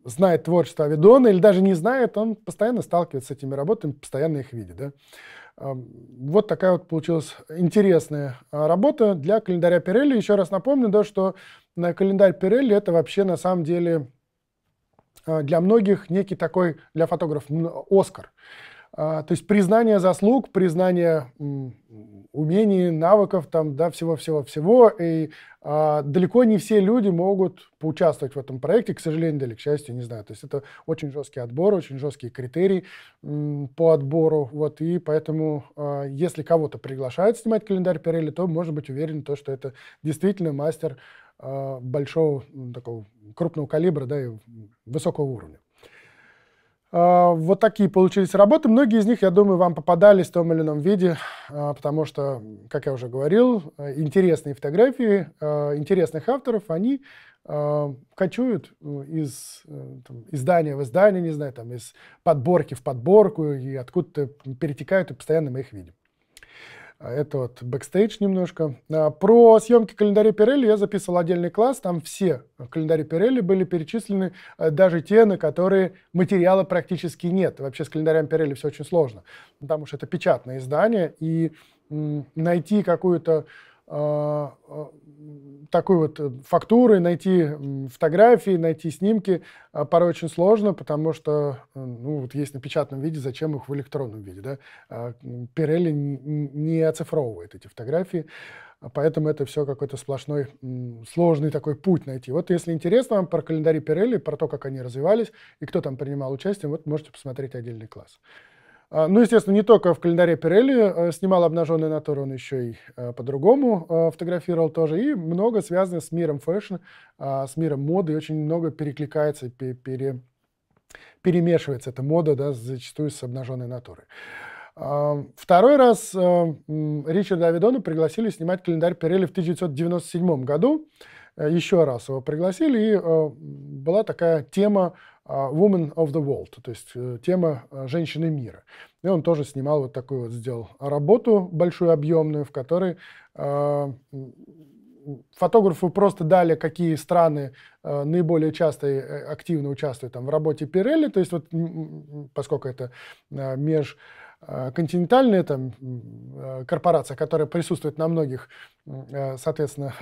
знает творчество Авидона или даже не знает, он постоянно сталкивается с этими работами, постоянно их видит. Да? А, вот такая вот получилась интересная а, работа для календаря Пирелли. Еще раз напомню, да, что на календарь Пирелли это вообще на самом деле для многих некий такой, для фотографов, Оскар. То есть признание заслуг, признание умений, навыков, там, да, всего-всего-всего. И а, далеко не все люди могут поучаствовать в этом проекте, к сожалению или к счастью, не знаю. То есть это очень жесткий отбор, очень жесткие критерии м, по отбору. Вот, и поэтому, а, если кого-то приглашают снимать календарь Пирелли, то можно быть уверен, то, что это действительно мастер а, большого, ну, такого крупного калибра, да, и высокого уровня. А, вот такие получились работы. Многие из них, я думаю, вам попадались в том или ином виде, а, потому что, как я уже говорил, э, интересные фотографии а, интересных авторов, они кочуют э, из э, там, издания в издание, не знаю, там, из подборки в подборку, и откуда-то перетекают, и постоянно мы их видим. А, это вот бэкстейдж немножко. А, про съемки календаря Пирелли я записывал отдельный класс. Там все календари Пирелли были перечислены, а, даже те, на которые материала практически нет. Вообще с календарем Пирелли все очень сложно, потому что это печатное издание, и найти какую-то Э, э, такой вот э, фактуры, найти фотографии, найти снимки а порой очень сложно, потому что ну, вот есть на печатном виде, зачем их в электронном виде. Да? Пирелли а, не оцифровывает эти фотографии, а поэтому это все какой-то сплошной сложный такой путь найти. Вот если интересно вам про календари Пирелли, про то, как они развивались и кто там принимал участие, вот можете посмотреть отдельный класс. А, ну, естественно, не только в календаре Пирелли э, снимал обнаженную натуру, он еще и э, по-другому э, фотографировал тоже. И много связано с миром фэшн, а, с миром моды, и очень много перекликается, пере, перемешивается эта мода да, зачастую с обнаженной натурой. А, второй раз Ричарда Авидона пригласили снимать календарь Пирелли в 1997 году. Еще раз его пригласили, и была такая тема Э, Woman of the World, то есть э, тема э, женщины мира. И он тоже снимал вот такую вот, сделал работу большую, объемную, в которой фотографу просто дали, какие страны наиболее часто и активно участвуют там, в работе Пирелли, то есть вот, поскольку это меж Э, континентальная там, э, корпорация, которая присутствует на многих, э, соответственно,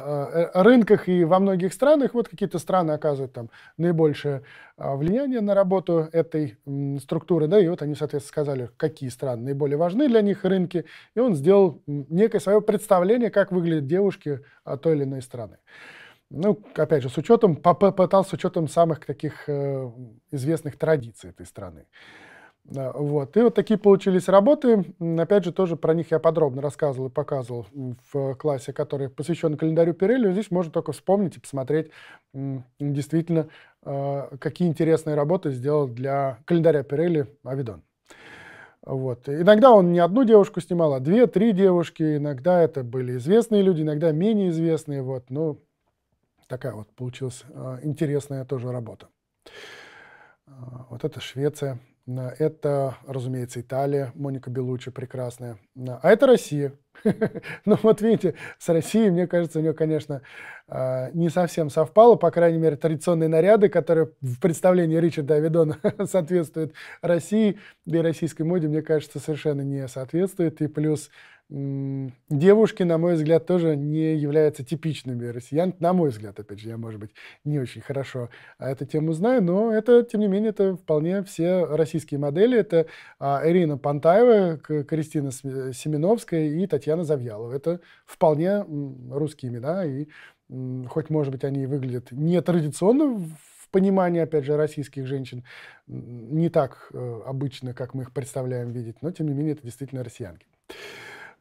рынках и во многих странах, вот какие-то страны оказывают там наибольшее влияние на работу этой структуры, да, и вот они, соответственно, сказали, какие страны наиболее важны для них рынки, и он сделал некое свое представление, как выглядят девушки а, той или иной страны. Ну, опять же, с учетом, попытался с учетом самых таких известных традиций этой страны. Вот. И вот такие получились работы. Опять же, тоже про них я подробно рассказывал и показывал в классе, который посвящен календарю Пирелли. Здесь можно только вспомнить и посмотреть действительно, э, какие интересные работы сделал для календаря Пирелли Авидон. Вот. Иногда он не одну девушку снимал, а две-три девушки. Иногда это были известные люди, иногда менее известные. Вот. Ну, такая вот получилась э, интересная тоже работа. Э, вот это Швеция. Это, разумеется, Италия, Моника Белучи прекрасная. А это Россия. *laughs* Ну вот видите, с Россией, мне кажется, у нее, конечно, а, не совсем совпало. По крайней мере, традиционные наряды, которые в представлении Ричарда Авидона *laughs* соответствуют России, да и российской моде, мне кажется, совершенно не соответствует. И плюс девушки, на мой взгляд, тоже не являются типичными россиян. На мой взгляд, опять же, я, может быть, не очень хорошо а, эту тему знаю, но это, тем не менее, это вполне все российские модели. Это а, Ирина Пантаева, Кристина Семеновская и Татьяна Завьялова. Это вполне русские имена, и хоть, может быть, они выглядят не традиционно понимании, опять же, российских женщин не так э, обычно, как мы их представляем видеть, но, тем не менее, это действительно россиянки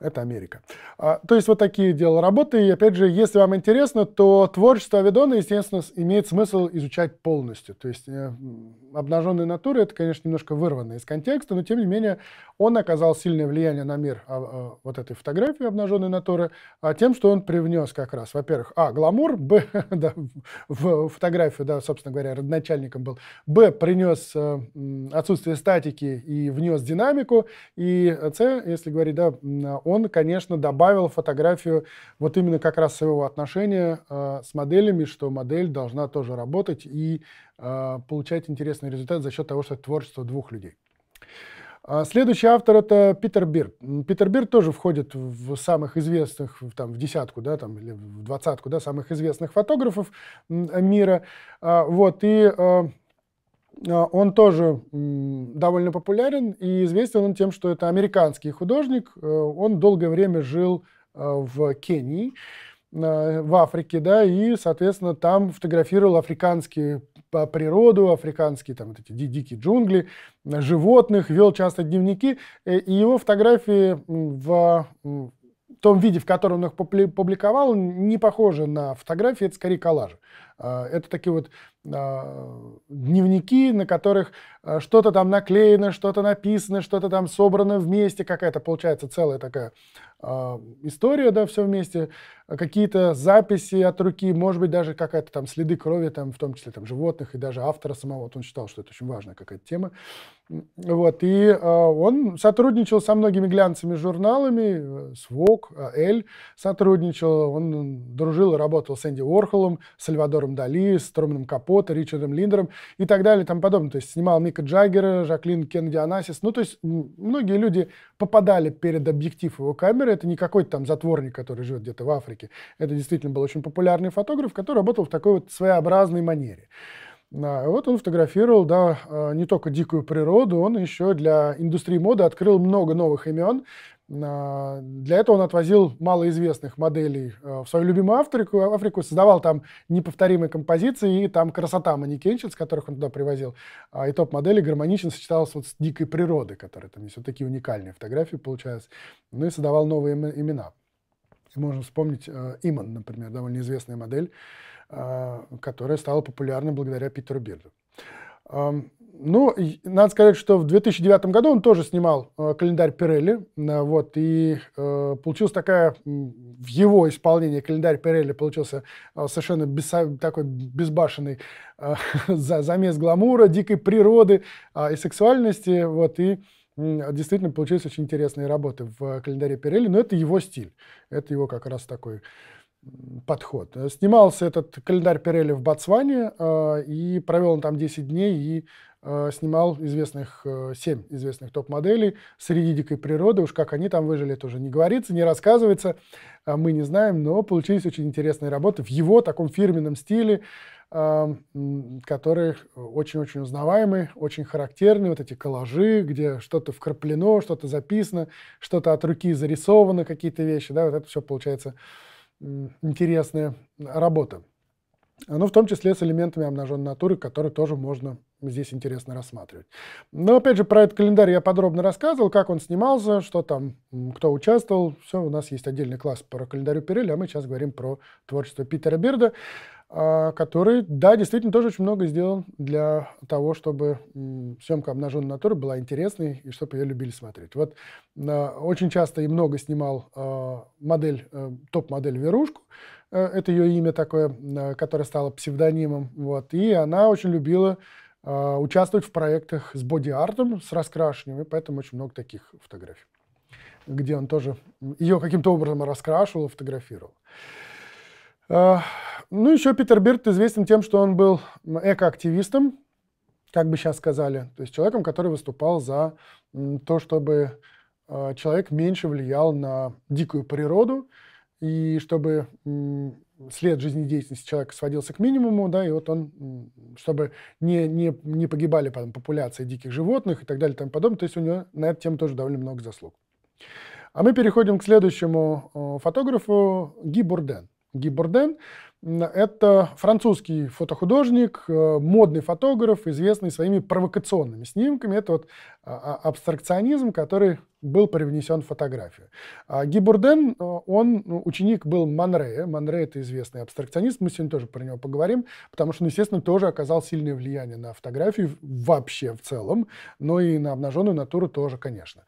это Америка. А, то есть вот такие дела работы. И опять же, если вам интересно, то творчество Аведона, естественно, имеет смысл изучать полностью. То есть э, обнаженные натуры, это, конечно, немножко вырвано из контекста, но тем не менее он оказал сильное влияние на мир а, а, вот этой фотографии обнаженной натуры а, тем, что он привнес как раз, во-первых, а, гламур, б, *laughs* да, в фотографию, да, собственно говоря, родначальником был, б, принес э, отсутствие статики и внес динамику, и с, э, если говорить, да, он, конечно, добавил фотографию вот именно как раз своего отношения э, с моделями, что модель должна тоже работать и э, получать интересный результат за счет того, что это творчество двух людей. А следующий автор это Питер Бирд. Питер Бирд тоже входит в самых известных, там, в десятку, да, там, или в двадцатку, да, самых известных фотографов мира. А, вот, и э, а, он тоже довольно популярен и известен он тем, что это американский художник. Э, он долгое время жил э, в Кении, э, в Африке, да, и, соответственно, там фотографировал африканские по а, природу, африканские там вот эти дикие джунгли, животных, вел часто дневники, и его фотографии в том виде, в котором он их публиковал, не похожи на фотографии, это скорее коллажи. Это такие вот Э, дневники, на которых э, что-то там наклеено, что-то написано, что-то там собрано вместе, какая-то получается целая такая э, история, да, все вместе, какие-то записи от руки, может быть, даже какая-то там следы крови, там, в том числе там животных и даже автора самого, вот он считал, что это очень важная какая-то тема, вот, и он сотрудничал со многими глянцами журналами, с Vogue, Эль сотрудничал, он дружил и работал с Энди Уорхолом, с Сальвадором Дали, с Троманом Капо, Капота, Ричардом Линдером и так далее и тому подобное. То есть снимал Мика Джаггера, Жаклин Кеннеди Анасис. Ну, то есть многие люди попадали перед объектив его камеры. Это не какой-то там затворник, который живет где-то в Африке. Это действительно был очень популярный фотограф, который работал в такой вот своеобразной манере. Да, вот он фотографировал, да, а, не только дикую природу, он еще для индустрии моды открыл много новых имен, для этого он отвозил малоизвестных моделей э, в свою любимую Африку, Африку создавал там неповторимые композиции, и там красота манекенщиц, которых он туда привозил, а, и топ-модели гармонично сочеталась вот с дикой природой, которая там есть. Вот такие уникальные фотографии получаются. Ну и создавал новые имена. можно вспомнить э, Иман, например, довольно известная модель, э, которая стала популярна благодаря Питеру Бирду. Ну, надо сказать, что в 2009 году он тоже снимал э, календарь Пирелли, э, вот, и э, получилась такая, в его исполнении календарь Пирелли получился э, совершенно без, такой безбашенный э, *laughs* за, замес гламура, дикой природы э, и сексуальности, вот, и э, действительно получились очень интересные работы в э, календаре Пирелли, но это его стиль, это его как раз такой подход. Снимался этот календарь Пирелли в Ботсване, э, и провел он там 10 дней, и Э, снимал известных, э, семь известных топ-моделей среди дикой природы. Уж как они там выжили, тоже не говорится, не рассказывается, а мы не знаем, но получились очень интересные работы в его таком фирменном стиле, которые очень-очень узнаваемы, очень характерны, вот эти коллажи, где что-то вкраплено, что-то записано, что-то от руки зарисовано, какие-то вещи, да, вот это все получается интересная работа. Ну, в том числе с элементами обнаженной натуры, которые тоже можно здесь интересно рассматривать. Но опять же, про этот календарь я подробно рассказывал, как он снимался, что там, кто участвовал. Все, у нас есть отдельный класс про календарь Пирелли, а мы сейчас говорим про творчество Питера Бирда, а, который, да, действительно тоже очень много сделал для того, чтобы съемка обнаженной натуры была интересной и чтобы ее любили смотреть. Вот а, очень часто и много снимал а, модель, э, топ-модель Верушку, э, это ее имя такое, э, которое стало псевдонимом, вот, и она очень любила Э, участвовать в проектах с боди-артом, с раскрашиванием, и поэтому очень много таких фотографий, где он тоже ее каким-то образом раскрашивал фотографировал. Э, ну, еще Питер Бирд известен тем, что он был экоактивистом, как бы сейчас сказали, то есть человеком, который выступал за то, чтобы э, человек меньше влиял на дикую природу, и чтобы след жизнедеятельности человека сводился к минимуму, да, и вот он, чтобы не, не, не погибали потом популяции диких животных и так далее и тому подобное, то есть у него на эту тему тоже довольно много заслуг. А мы переходим к следующему фотографу Ги Бурден. Ги Бурден – это французский фотохудожник, э, модный фотограф, известный своими провокационными снимками. Это вот а, а, абстракционизм, который был привнесен в фотографию. А, Гибурден, э, он ну, ученик был Манрея. Манре – это известный абстракционист, мы сегодня тоже про него поговорим, потому что он, естественно, тоже оказал сильное влияние на фотографию вообще в целом, но и на обнаженную натуру тоже, конечно.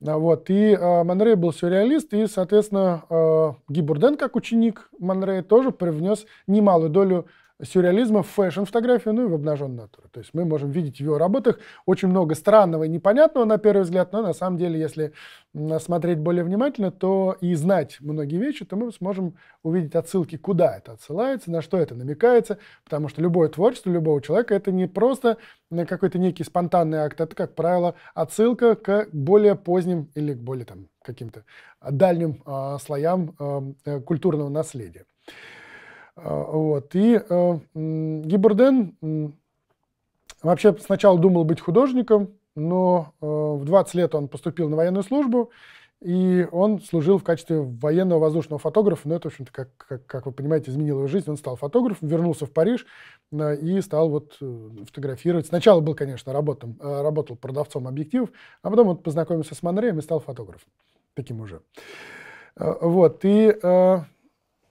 Вот. И Манре был сюрреалист, и, соответственно, э, Гибурден, как ученик Манре, тоже привнес немалую долю сюрреализма в фэшн-фотографию, ну и в обнаженную натуру. То есть мы можем видеть в его работах очень много странного и непонятного на первый взгляд, но на самом деле, если смотреть более внимательно, то и знать многие вещи, то мы сможем увидеть отсылки, куда это отсылается, на что это намекается, потому что любое творчество любого человека это не просто какой-то некий спонтанный акт, это, как правило, отсылка к более поздним или к более там каким-то дальним э, слоям э, культурного наследия. А, вот. И э, Гиберден вообще сначала думал быть художником, но э, в 20 лет он поступил на военную службу, и он служил в качестве военного воздушного фотографа, но ну, это, в общем-то, как, как, как вы понимаете, изменило его жизнь. Он стал фотографом, вернулся в Париж э, и стал вот фотографировать. Сначала был, конечно, работом, работал продавцом объективов, а потом он познакомился с Монреем и стал фотографом таким уже. Вот, и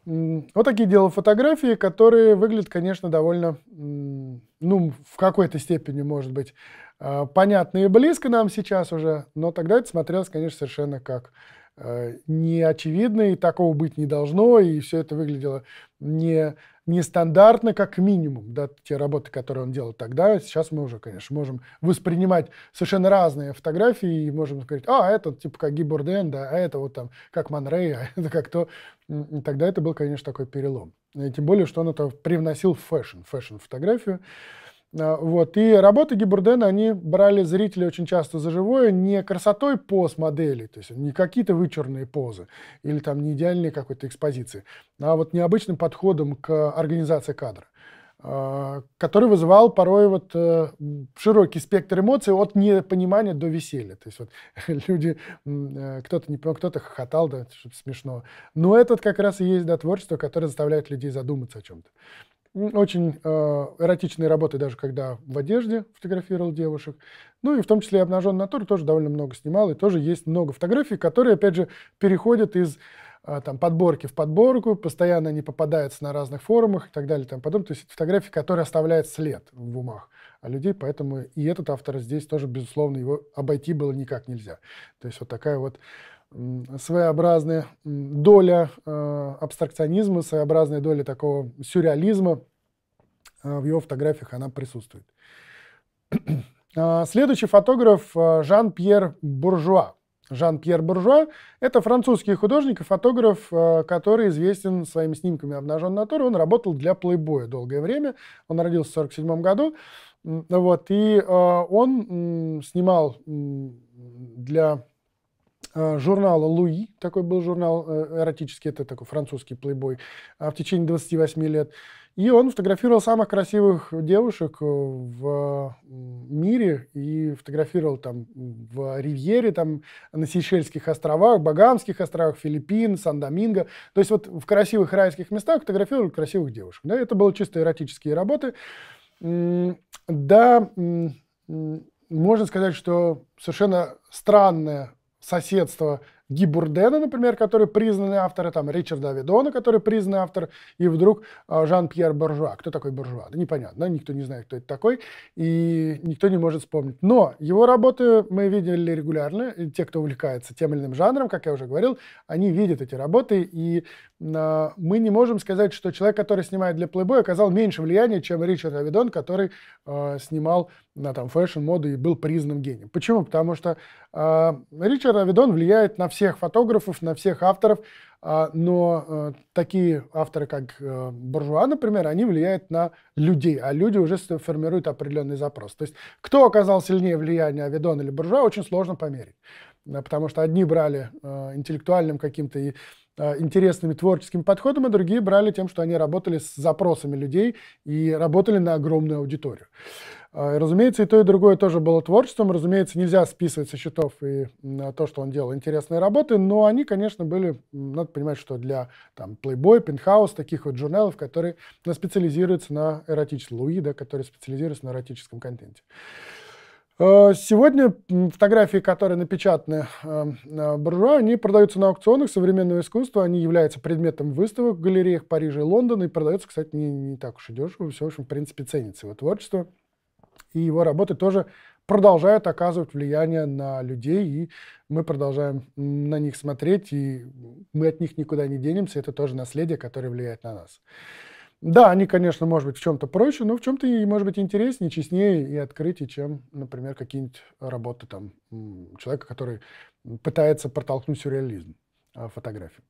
вот такие дела фотографии, которые выглядят, конечно, довольно, ну, в какой-то степени, может быть, а, понятно и близко нам сейчас уже, но тогда это смотрелось, конечно, совершенно как э, неочевидно, и такого быть не должно, и все это выглядело не нестандартно, как минимум, да, те работы, которые он делал тогда, сейчас мы уже, конечно, можем воспринимать совершенно разные фотографии и можем сказать, а, это типа как Ги да, а это вот там как Монрей, а это как то. И тогда это был, конечно, такой перелом. И тем более, что он это привносил в фэшн, фэшн-фотографию. фэшн фотографию а, вот. И работы Гибурдена, они брали зрителей очень часто за живое не красотой поз моделей, то есть не какие-то вычурные позы или там не идеальные какой-то экспозиции, а вот необычным подходом к организации кадра а, который вызывал порой вот э, широкий спектр эмоций от непонимания до веселья. То есть вот *laughs* люди, э, кто-то не понял, кто-то хохотал, да, что смешно. Но этот как раз и есть да, творчество, которое заставляет людей задуматься о чем-то очень а, эротичные работы, даже когда в одежде фотографировал девушек. Ну и в том числе и обнаженную натуру тоже довольно много снимал, и тоже есть много фотографий, которые, опять же, переходят из а, там, подборки в подборку, постоянно они попадаются на разных форумах и так далее. Там, потом, то есть фотографии, которые оставляют след в умах а людей, поэтому и этот автор здесь тоже, безусловно, его обойти было никак нельзя. То есть вот такая вот своеобразная доля э, абстракционизма, своеобразная доля такого сюрреализма э, в его фотографиях она присутствует. *clears throat* А, следующий фотограф э, Жан-Пьер Буржуа. Жан-Пьер Буржуа – это французский художник и фотограф, который известен своими снимками обнаженной натуры. Он работал для плейбоя долгое время. Он родился в 1947 году. Вот, и он снимал для Э, журнала «Луи», такой был журнал э, эротический, это такой французский плейбой, э, в течение 28 лет. И он фотографировал самых красивых девушек в мире и фотографировал там в Ривьере, там на Сейшельских островах, Багамских островах, Филиппин, Сан-Доминго. То есть вот в красивых райских местах фотографировал красивых девушек. Да, это были чисто эротические работы. Да, можно сказать, что совершенно странная соседство Ги Бурдена, например, который признанный автор, там, Ричард Авидона, который признанный автор, и вдруг а, Жан-Пьер Буржуа. Кто такой Буржуа? Да непонятно, никто не знает, кто это такой, и никто не может вспомнить. Но его работы мы видели регулярно, и те, кто увлекается тем или иным жанром, как я уже говорил, они видят эти работы, и а, мы не можем сказать, что человек, который снимает для Playboy, оказал меньше влияния, чем Ричард Давидон, который э, снимал на там фэшн-моду и был признанным гением. Почему? Потому что э, Ричард Давидон влияет на все всех фотографов, на всех авторов, а, но э, такие авторы, как э, Буржуа, например, они влияют на людей, а люди уже формируют определенный запрос. То есть кто оказал сильнее влияние, Авидон или Буржуа, очень сложно померить, э, потому что одни брали интеллектуальным каким-то и интересными творческим подходом, а другие брали тем, что они работали с запросами людей и работали на огромную аудиторию. А, разумеется, и то, и другое тоже было творчеством. Разумеется, нельзя списывать со счетов и то, что он делал, интересные работы, но они, конечно, были, надо понимать, что для там, Playboy, Penthouse, таких вот журналов, которые ну, специализируются на эротическом, Луи, да, которые специализируются на эротическом контенте. А, сегодня фотографии, которые напечатаны а, на буржуа, они продаются на аукционах современного искусства, они являются предметом выставок в галереях Парижа и Лондона и продаются, кстати, не, не так уж и дешево, все, в общем, в принципе, ценится его творчество и его работы тоже продолжают оказывать влияние на людей, и мы продолжаем на них смотреть, и мы от них никуда не денемся, это тоже наследие, которое влияет на нас. Да, они, конечно, может быть, в чем-то проще, но в чем-то, может быть, интереснее, честнее и открытие, чем, например, какие-нибудь работы там человека, который пытается протолкнуть сюрреализм в а, фотографии.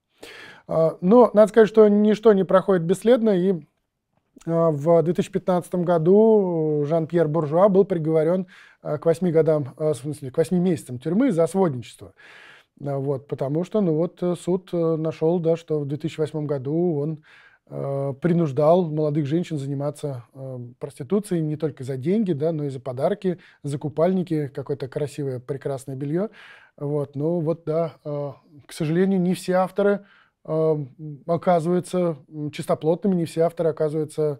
А, но надо сказать, что ничто не проходит бесследно, и а, в 2015 году Жан-Пьер Буржуа был приговорен а, к 8 годам, а, в смысле, к 8 месяцам тюрьмы за сводничество. Вот, потому что ну вот, э, суд э, нашел, да, что в 2008 году он э, принуждал молодых женщин заниматься э, проституцией не только за деньги, да, но и за подарки, за купальники, какое-то красивое, прекрасное белье. Вот, ну вот, да, э, к сожалению, не все авторы оказываются чистоплотными, не все авторы оказываются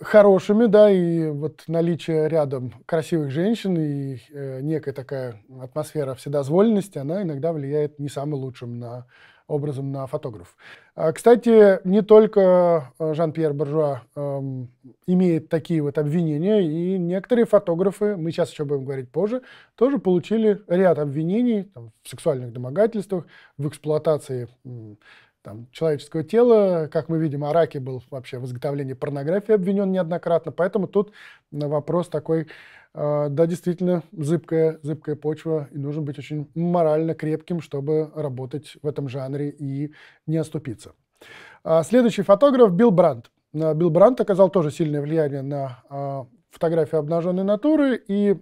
хорошими, да, и вот наличие рядом красивых женщин и э, некая такая атмосфера вседозволенности, она иногда влияет не самым лучшим на образом на фотограф. А, кстати, не только э, Жан-Пьер Буржуа эм, имеет такие вот обвинения, и некоторые фотографы, мы сейчас еще будем говорить позже, тоже получили ряд обвинений там, в сексуальных домогательствах, в эксплуатации там, человеческого тела. Как мы видим, Араки был вообще в изготовлении порнографии обвинен неоднократно, поэтому тут э, вопрос такой а, да, действительно, зыбкая, зыбкая почва, и нужно быть очень морально крепким, чтобы работать в этом жанре и не оступиться. А, следующий фотограф Билл Брандт. А, Билл Брандт оказал тоже сильное влияние на фотографию обнаженной натуры, и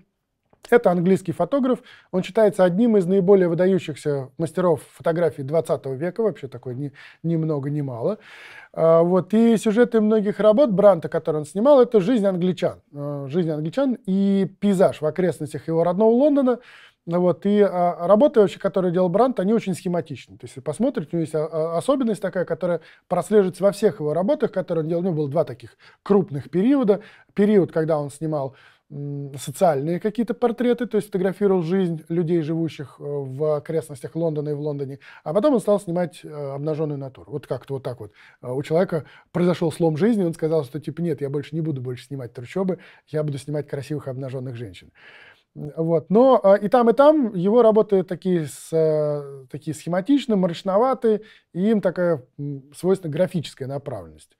это английский фотограф. Он считается одним из наиболее выдающихся мастеров фотографии 20 века. Вообще такой ни, ни много, ни мало. А, вот. И сюжеты многих работ Бранта, которые он снимал, это жизнь англичан. А, жизнь англичан и пейзаж в окрестностях его родного Лондона. Вот, и а, работы вообще, которые делал Брант, они очень схематичны. То есть, посмотрите, у него есть особенность такая, которая прослеживается во всех его работах, которые он делал. У него было два таких крупных периода. Период, когда он снимал социальные какие-то портреты, то есть фотографировал жизнь людей, живущих э, в окрестностях Лондона и в Лондоне, а потом он стал снимать э, обнаженную натуру. Вот как-то вот так вот. Э, у человека произошел слом жизни, он сказал, что типа нет, я больше не буду больше снимать трущобы, я буду снимать красивых обнаженных женщин. Вот. Но и там, и там его работы такие, с, такие схематичные, мрачноватые, и им такая свойственна графическая направленность.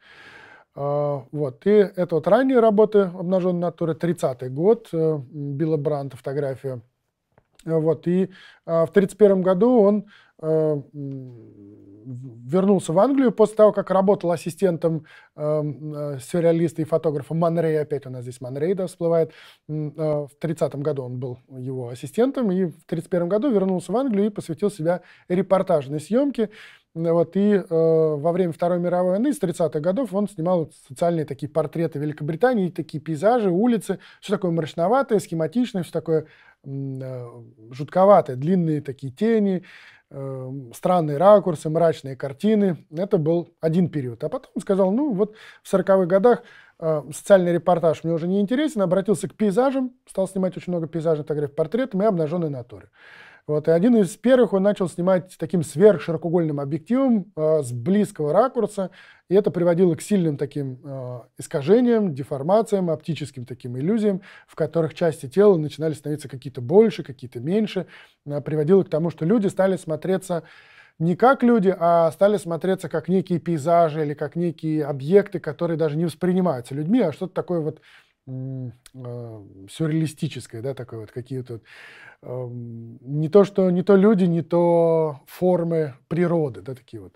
А, вот. И это вот ранние работы обнаженной натуры, 30-й год, э, Билла Бранд, фотография. Э, вот. И а, в 1931 году он э, вернулся в Англию после того, как работал ассистентом э, сюрреалиста и фотографа Манрей, опять у нас здесь Манрей да, всплывает, в 30-м году он был его ассистентом, и в 31-м году вернулся в Англию и посвятил себя репортажной съемке. Вот, и э, во время Второй мировой войны с 30-х годов он снимал социальные такие портреты Великобритании, такие пейзажи, улицы, все такое мрачноватое, схематичное, все такое э, жутковатое, длинные такие тени, э, странные ракурсы, мрачные картины. Это был один период. А потом он сказал, ну вот в 40-х годах э, социальный репортаж мне уже не интересен, обратился к пейзажам, стал снимать очень много пейзажных фотографий, портретов и обнаженной натуры. Вот, и один из первых он начал снимать таким сверхширокоугольным объективом э, с близкого ракурса, и это приводило к сильным таким э, искажениям, деформациям, оптическим таким иллюзиям, в которых части тела начинали становиться какие-то больше, какие-то меньше, э, приводило к тому, что люди стали смотреться не как люди, а стали смотреться как некие пейзажи или как некие объекты, которые даже не воспринимаются людьми, а что-то такое вот а, сюрреалистическое, да, такое вот какие-то не то что не то люди, не то формы природы, да, такие вот.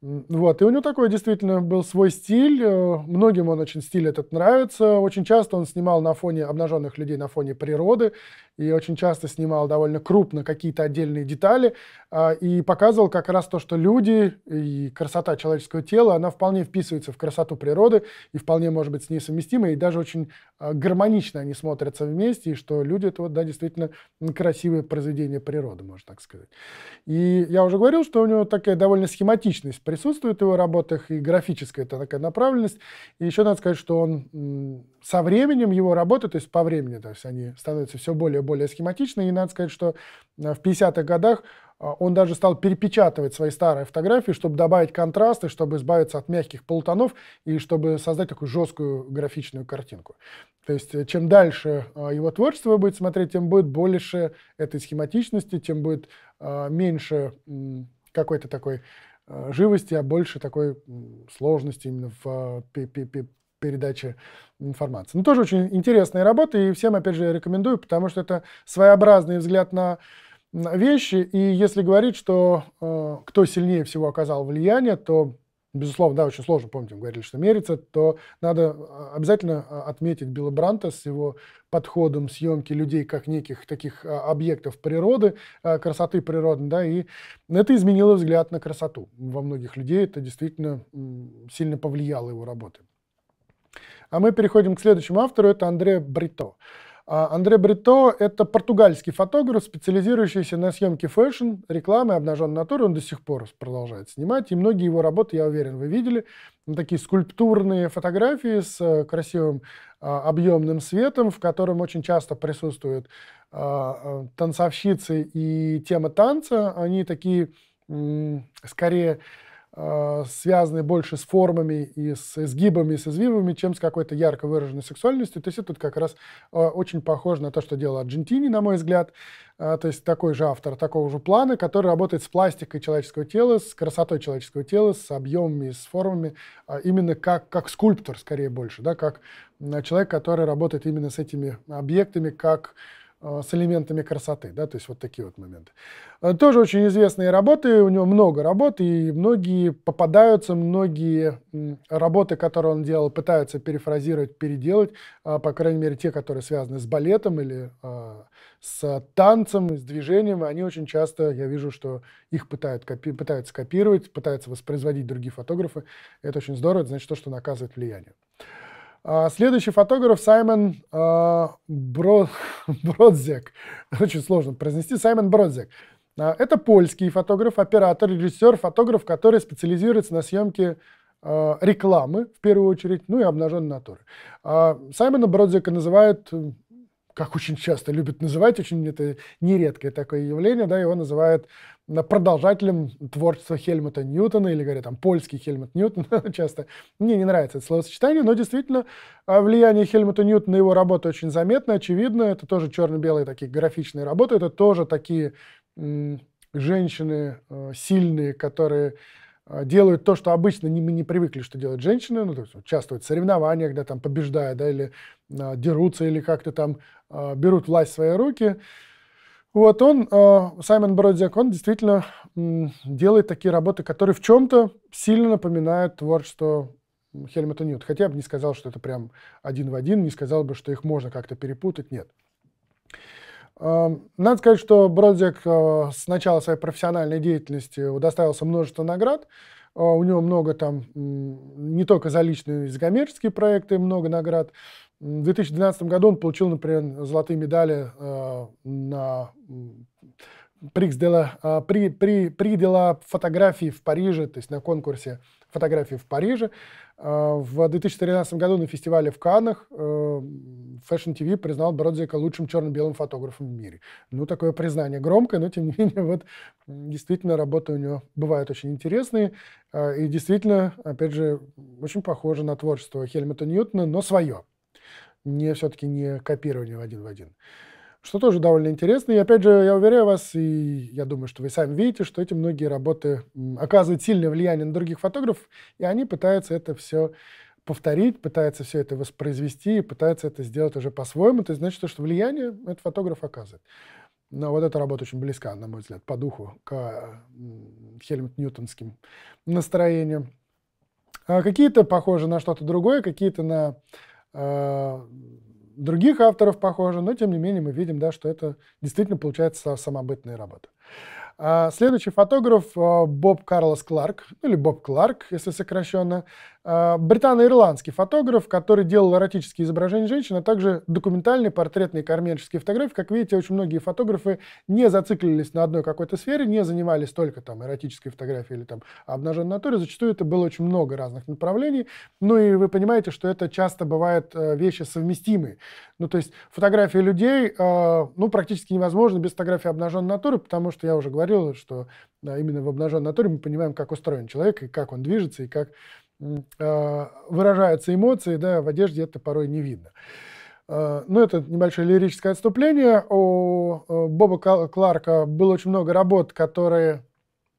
Вот, и у него такой действительно был свой стиль, э, многим он очень стиль этот нравится, очень часто он снимал на фоне обнаженных людей, на фоне природы, и очень часто снимал довольно крупно какие-то отдельные детали, а, и показывал как раз то, что люди и красота человеческого тела, она вполне вписывается в красоту природы и вполне может быть с ней совместима, и даже очень а, гармонично они смотрятся вместе, и что люди это вот, да, действительно красивое произведение природы, можно так сказать. И я уже говорил, что у него такая довольно схематичность присутствует в его работах, и графическая это такая направленность. И еще надо сказать, что он со временем его работы, то есть по времени, то есть они становятся все более и более схематичны, и надо сказать, что а, в 50-х годах а, он даже стал перепечатывать свои старые фотографии, чтобы добавить контрасты, чтобы избавиться от мягких полутонов и чтобы создать такую жесткую графичную картинку. То есть э, чем дальше а, его творчество будет смотреть, тем будет больше этой схематичности, тем будет а, меньше какой-то такой живости, а больше такой сложности именно в передаче информации. Ну, тоже очень интересная работа, и всем, опять же, рекомендую, потому что это своеобразный взгляд на вещи. И если говорить, что э, кто сильнее всего оказал влияние, то, безусловно, да, очень сложно, помните, мы говорили, что мерится, то надо а, обязательно а, отметить Билла Бранта с его подходом съемки людей как неких таких а, объектов природы, красоты природы, да, и это изменило взгляд на красоту во многих людей, это действительно сильно повлияло его работы. А мы переходим к следующему автору, это Андре Брито. А Андре Брито – это португальский фотограф, специализирующийся на съемке фэшн, рекламы, обнаженной натуры. Он до сих пор продолжает снимать. И многие его работы, я уверен, вы видели. Такие скульптурные фотографии с э, красивым а, объемным светом, в котором очень часто присутствуют а, э, танцовщицы и тема танца. Они такие, скорее, Э, связанные больше с формами и с изгибами, и с извивами, чем с какой-то ярко выраженной сексуальностью. То есть это тут как раз э, очень похоже на то, что делал Аджентини, на мой взгляд. Э, то есть такой же автор такого же плана, который работает с пластикой человеческого тела, с красотой человеческого тела, с объемами, с формами, а именно как, как скульптор, скорее больше, да, как человек, который работает именно с этими объектами, как а, с элементами красоты, да, то есть вот такие вот моменты. А, тоже очень известные работы, у него много работ, и многие попадаются, многие работы, которые он делал, пытаются перефразировать, переделать, а, по крайней мере, те, которые связаны с балетом или с танцем, с движением, они очень часто, я вижу, что их пытают копи пытаются копировать, пытаются воспроизводить другие фотографы. Это очень здорово, это значит то, что наказывает влияние. А, следующий фотограф Саймон э, Бро... *laughs* Бродзек. Очень сложно произнести. Саймон Бродзек. А, это польский фотограф, оператор, режиссер, фотограф, который специализируется на съемке э, рекламы, в первую очередь, ну и обнаженной натуры. Э, Саймона Бродзека называют, как очень часто любят называть, очень это нередкое такое явление, да, его называют продолжателем творчества Хельмута Ньютона, или, говорят, там, польский Хельмут Ньютон *laughs* часто. Мне не нравится это словосочетание, но действительно а, влияние Хельмута Ньютона на его работы очень заметно, очевидно. Это тоже черно-белые такие графичные работы, это тоже такие женщины э, сильные, которые а, делают то, что обычно не, мы не привыкли, что делают женщины, ну, то есть участвуют в соревнованиях, да, там, побеждают, да, или э, дерутся, или как-то там э, берут власть в свои руки. Вот он, э, Саймон Бродзик, он действительно делает такие работы, которые в чем-то сильно напоминают творчество Хельмута Ньют. Хотя я бы не сказал, что это прям один в один, не сказал бы, что их можно как-то перепутать, нет. Э, надо сказать, что Бродзик э, с начала своей профессиональной деятельности удоставился множество наград. У него много там, не только за личные, за коммерческие проекты много наград. В 2012 году он получил, например, золотые медали э, на Прикс дела, э, при, при, при дела фотографии в Париже, то есть на конкурсе фотографии в Париже. Э, в 2013 году на фестивале в Каннах э, Fashion TV признал Бродзика лучшим черно-белым фотографом в мире. Ну, такое признание громкое, но тем не менее, *laughs* вот действительно работы у него бывают очень интересные. Э, и действительно, опять же, очень похоже на творчество Хельмута Ньютона, но свое не все-таки не копирование в один в один. Что тоже довольно интересно. И опять же, я уверяю вас, и я думаю, что вы сами видите, что эти многие работы оказывают сильное влияние на других фотографов, и они пытаются это все повторить, пытаются все это воспроизвести и пытается это сделать уже по-своему. То есть, значит, то, что влияние этот фотограф оказывает. Но вот эта работа очень близка, на мой взгляд, по духу к Хельмут Ньютонским настроениям. А какие-то похожи на что-то другое, какие-то на Э, других авторов похоже, но тем не менее мы видим, да, что это действительно получается самобытная работа. А следующий фотограф э, Боб Карлос Кларк, ну, или Боб Кларк, если сокращенно. А, британо-ирландский фотограф, который делал эротические изображения женщин, а также документальные, портретные, коммерческие фотографии. Как видите, очень многие фотографы не зациклились на одной какой-то сфере, не занимались только там эротической фотографией или там обнаженной натурой. Зачастую это было очень много разных направлений. Ну и вы понимаете, что это часто бывают э, вещи совместимые. Ну то есть фотографии людей, э, ну практически невозможно без фотографии обнаженной натуры, потому что я уже говорил, что да, именно в обнаженной натуре мы понимаем, как устроен человек и как он движется, и как Э, выражаются эмоции, да, в одежде это порой не видно. Э, ну, это небольшое лирическое отступление. У э, Боба Кларка было очень много работ, которые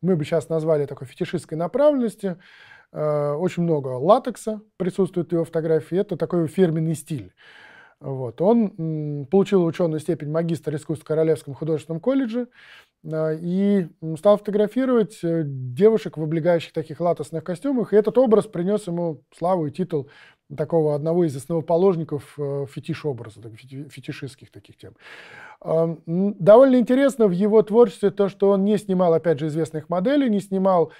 мы бы сейчас назвали такой фетишистской направленности. Очень много латекса присутствует в его фотографии. Это такой фирменный стиль. Вот. Он получил ученую степень магистра искусств в Королевском художественном колледже э, и стал фотографировать э, девушек в облегающих таких латосных костюмах. И этот образ принес ему славу и титул такого одного из основоположников э, фетиш-образа, фетишистских таких тем. Довольно интересно в его творчестве то, что он не снимал, опять же, известных моделей, не снимал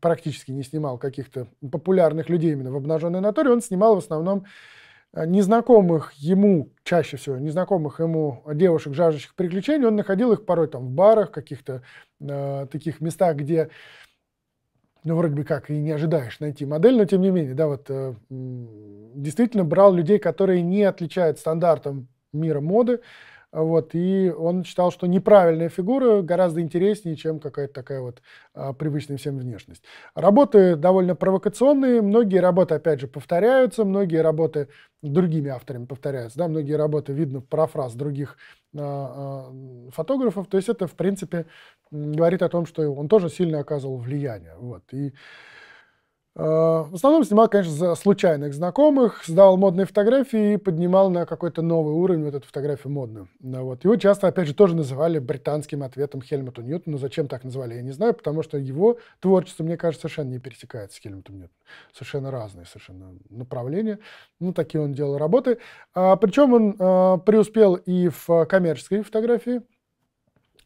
практически не снимал каких-то популярных людей именно в обнаженной натуре, он снимал в основном а, незнакомых ему, чаще всего, незнакомых ему девушек, жаждущих приключений, он находил их порой там в барах, каких-то э, таких местах, где, ну, вроде бы как и не ожидаешь найти модель, но тем не менее, да, вот э, действительно брал людей, которые не отличают стандартам мира моды, вот, и он считал, что неправильная фигура гораздо интереснее, чем какая-то такая вот а, привычная всем внешность. Работы довольно провокационные, многие работы, опять же, повторяются, многие работы другими авторами повторяются, да, многие работы видно парафраз других а, а, фотографов, то есть это, в принципе, говорит о том, что он тоже сильно оказывал влияние, вот, и Э, в основном снимал, конечно, за случайных знакомых, сдавал модные фотографии и поднимал на какой-то новый уровень вот эту фотографию модную. Вот. Его часто, опять же, тоже называли британским ответом Хельмуту Ньютону. Зачем так назвали, я не знаю, потому что его творчество, мне кажется, совершенно не пересекается с Хельмутом Ньютоном. Совершенно разные совершенно направления. Ну, такие он делал работы. А, причем он а, преуспел и в коммерческой фотографии –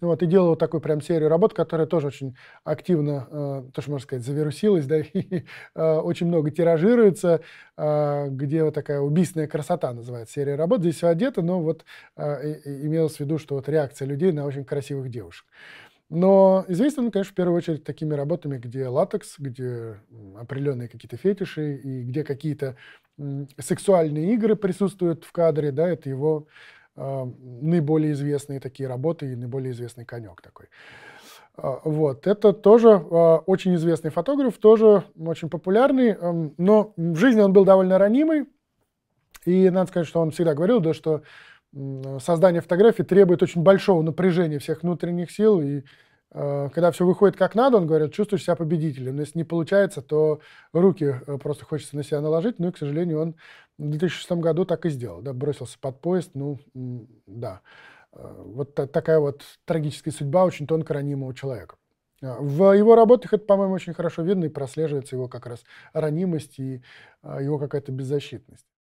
вот, и делал вот такую прям серию работ, которая тоже очень активно, э, тоже можно сказать, завирусилась, да, *laughs* и э, очень много тиражируется, э, где вот такая убийственная красота называется серия работ. Здесь все одето, но вот э, имелось в виду, что вот реакция людей на очень красивых девушек. Но известен он, конечно, в первую очередь такими работами, где латекс, где определенные какие-то фетиши и где какие-то сексуальные игры присутствуют в кадре, да, это его а, наиболее известные такие работы и наиболее известный конек такой. А, вот. Это тоже а, очень известный фотограф, тоже очень популярный, но в жизни он был довольно ранимый, и надо сказать, что он всегда говорил, да, что создание фотографии требует очень большого напряжения всех внутренних сил и Э, когда все выходит как надо, он говорит, чувствуешь себя победителем. Но если не получается, то руки э, просто хочется на себя наложить. Ну и, к сожалению, он в 2006 году так и сделал. Да, бросился под поезд, ну, да. Э, вот такая вот трагическая судьба очень тонко ранимого человека. В его работах это, по-моему, очень хорошо видно и прослеживается его как раз ранимость и его какая-то беззащитность.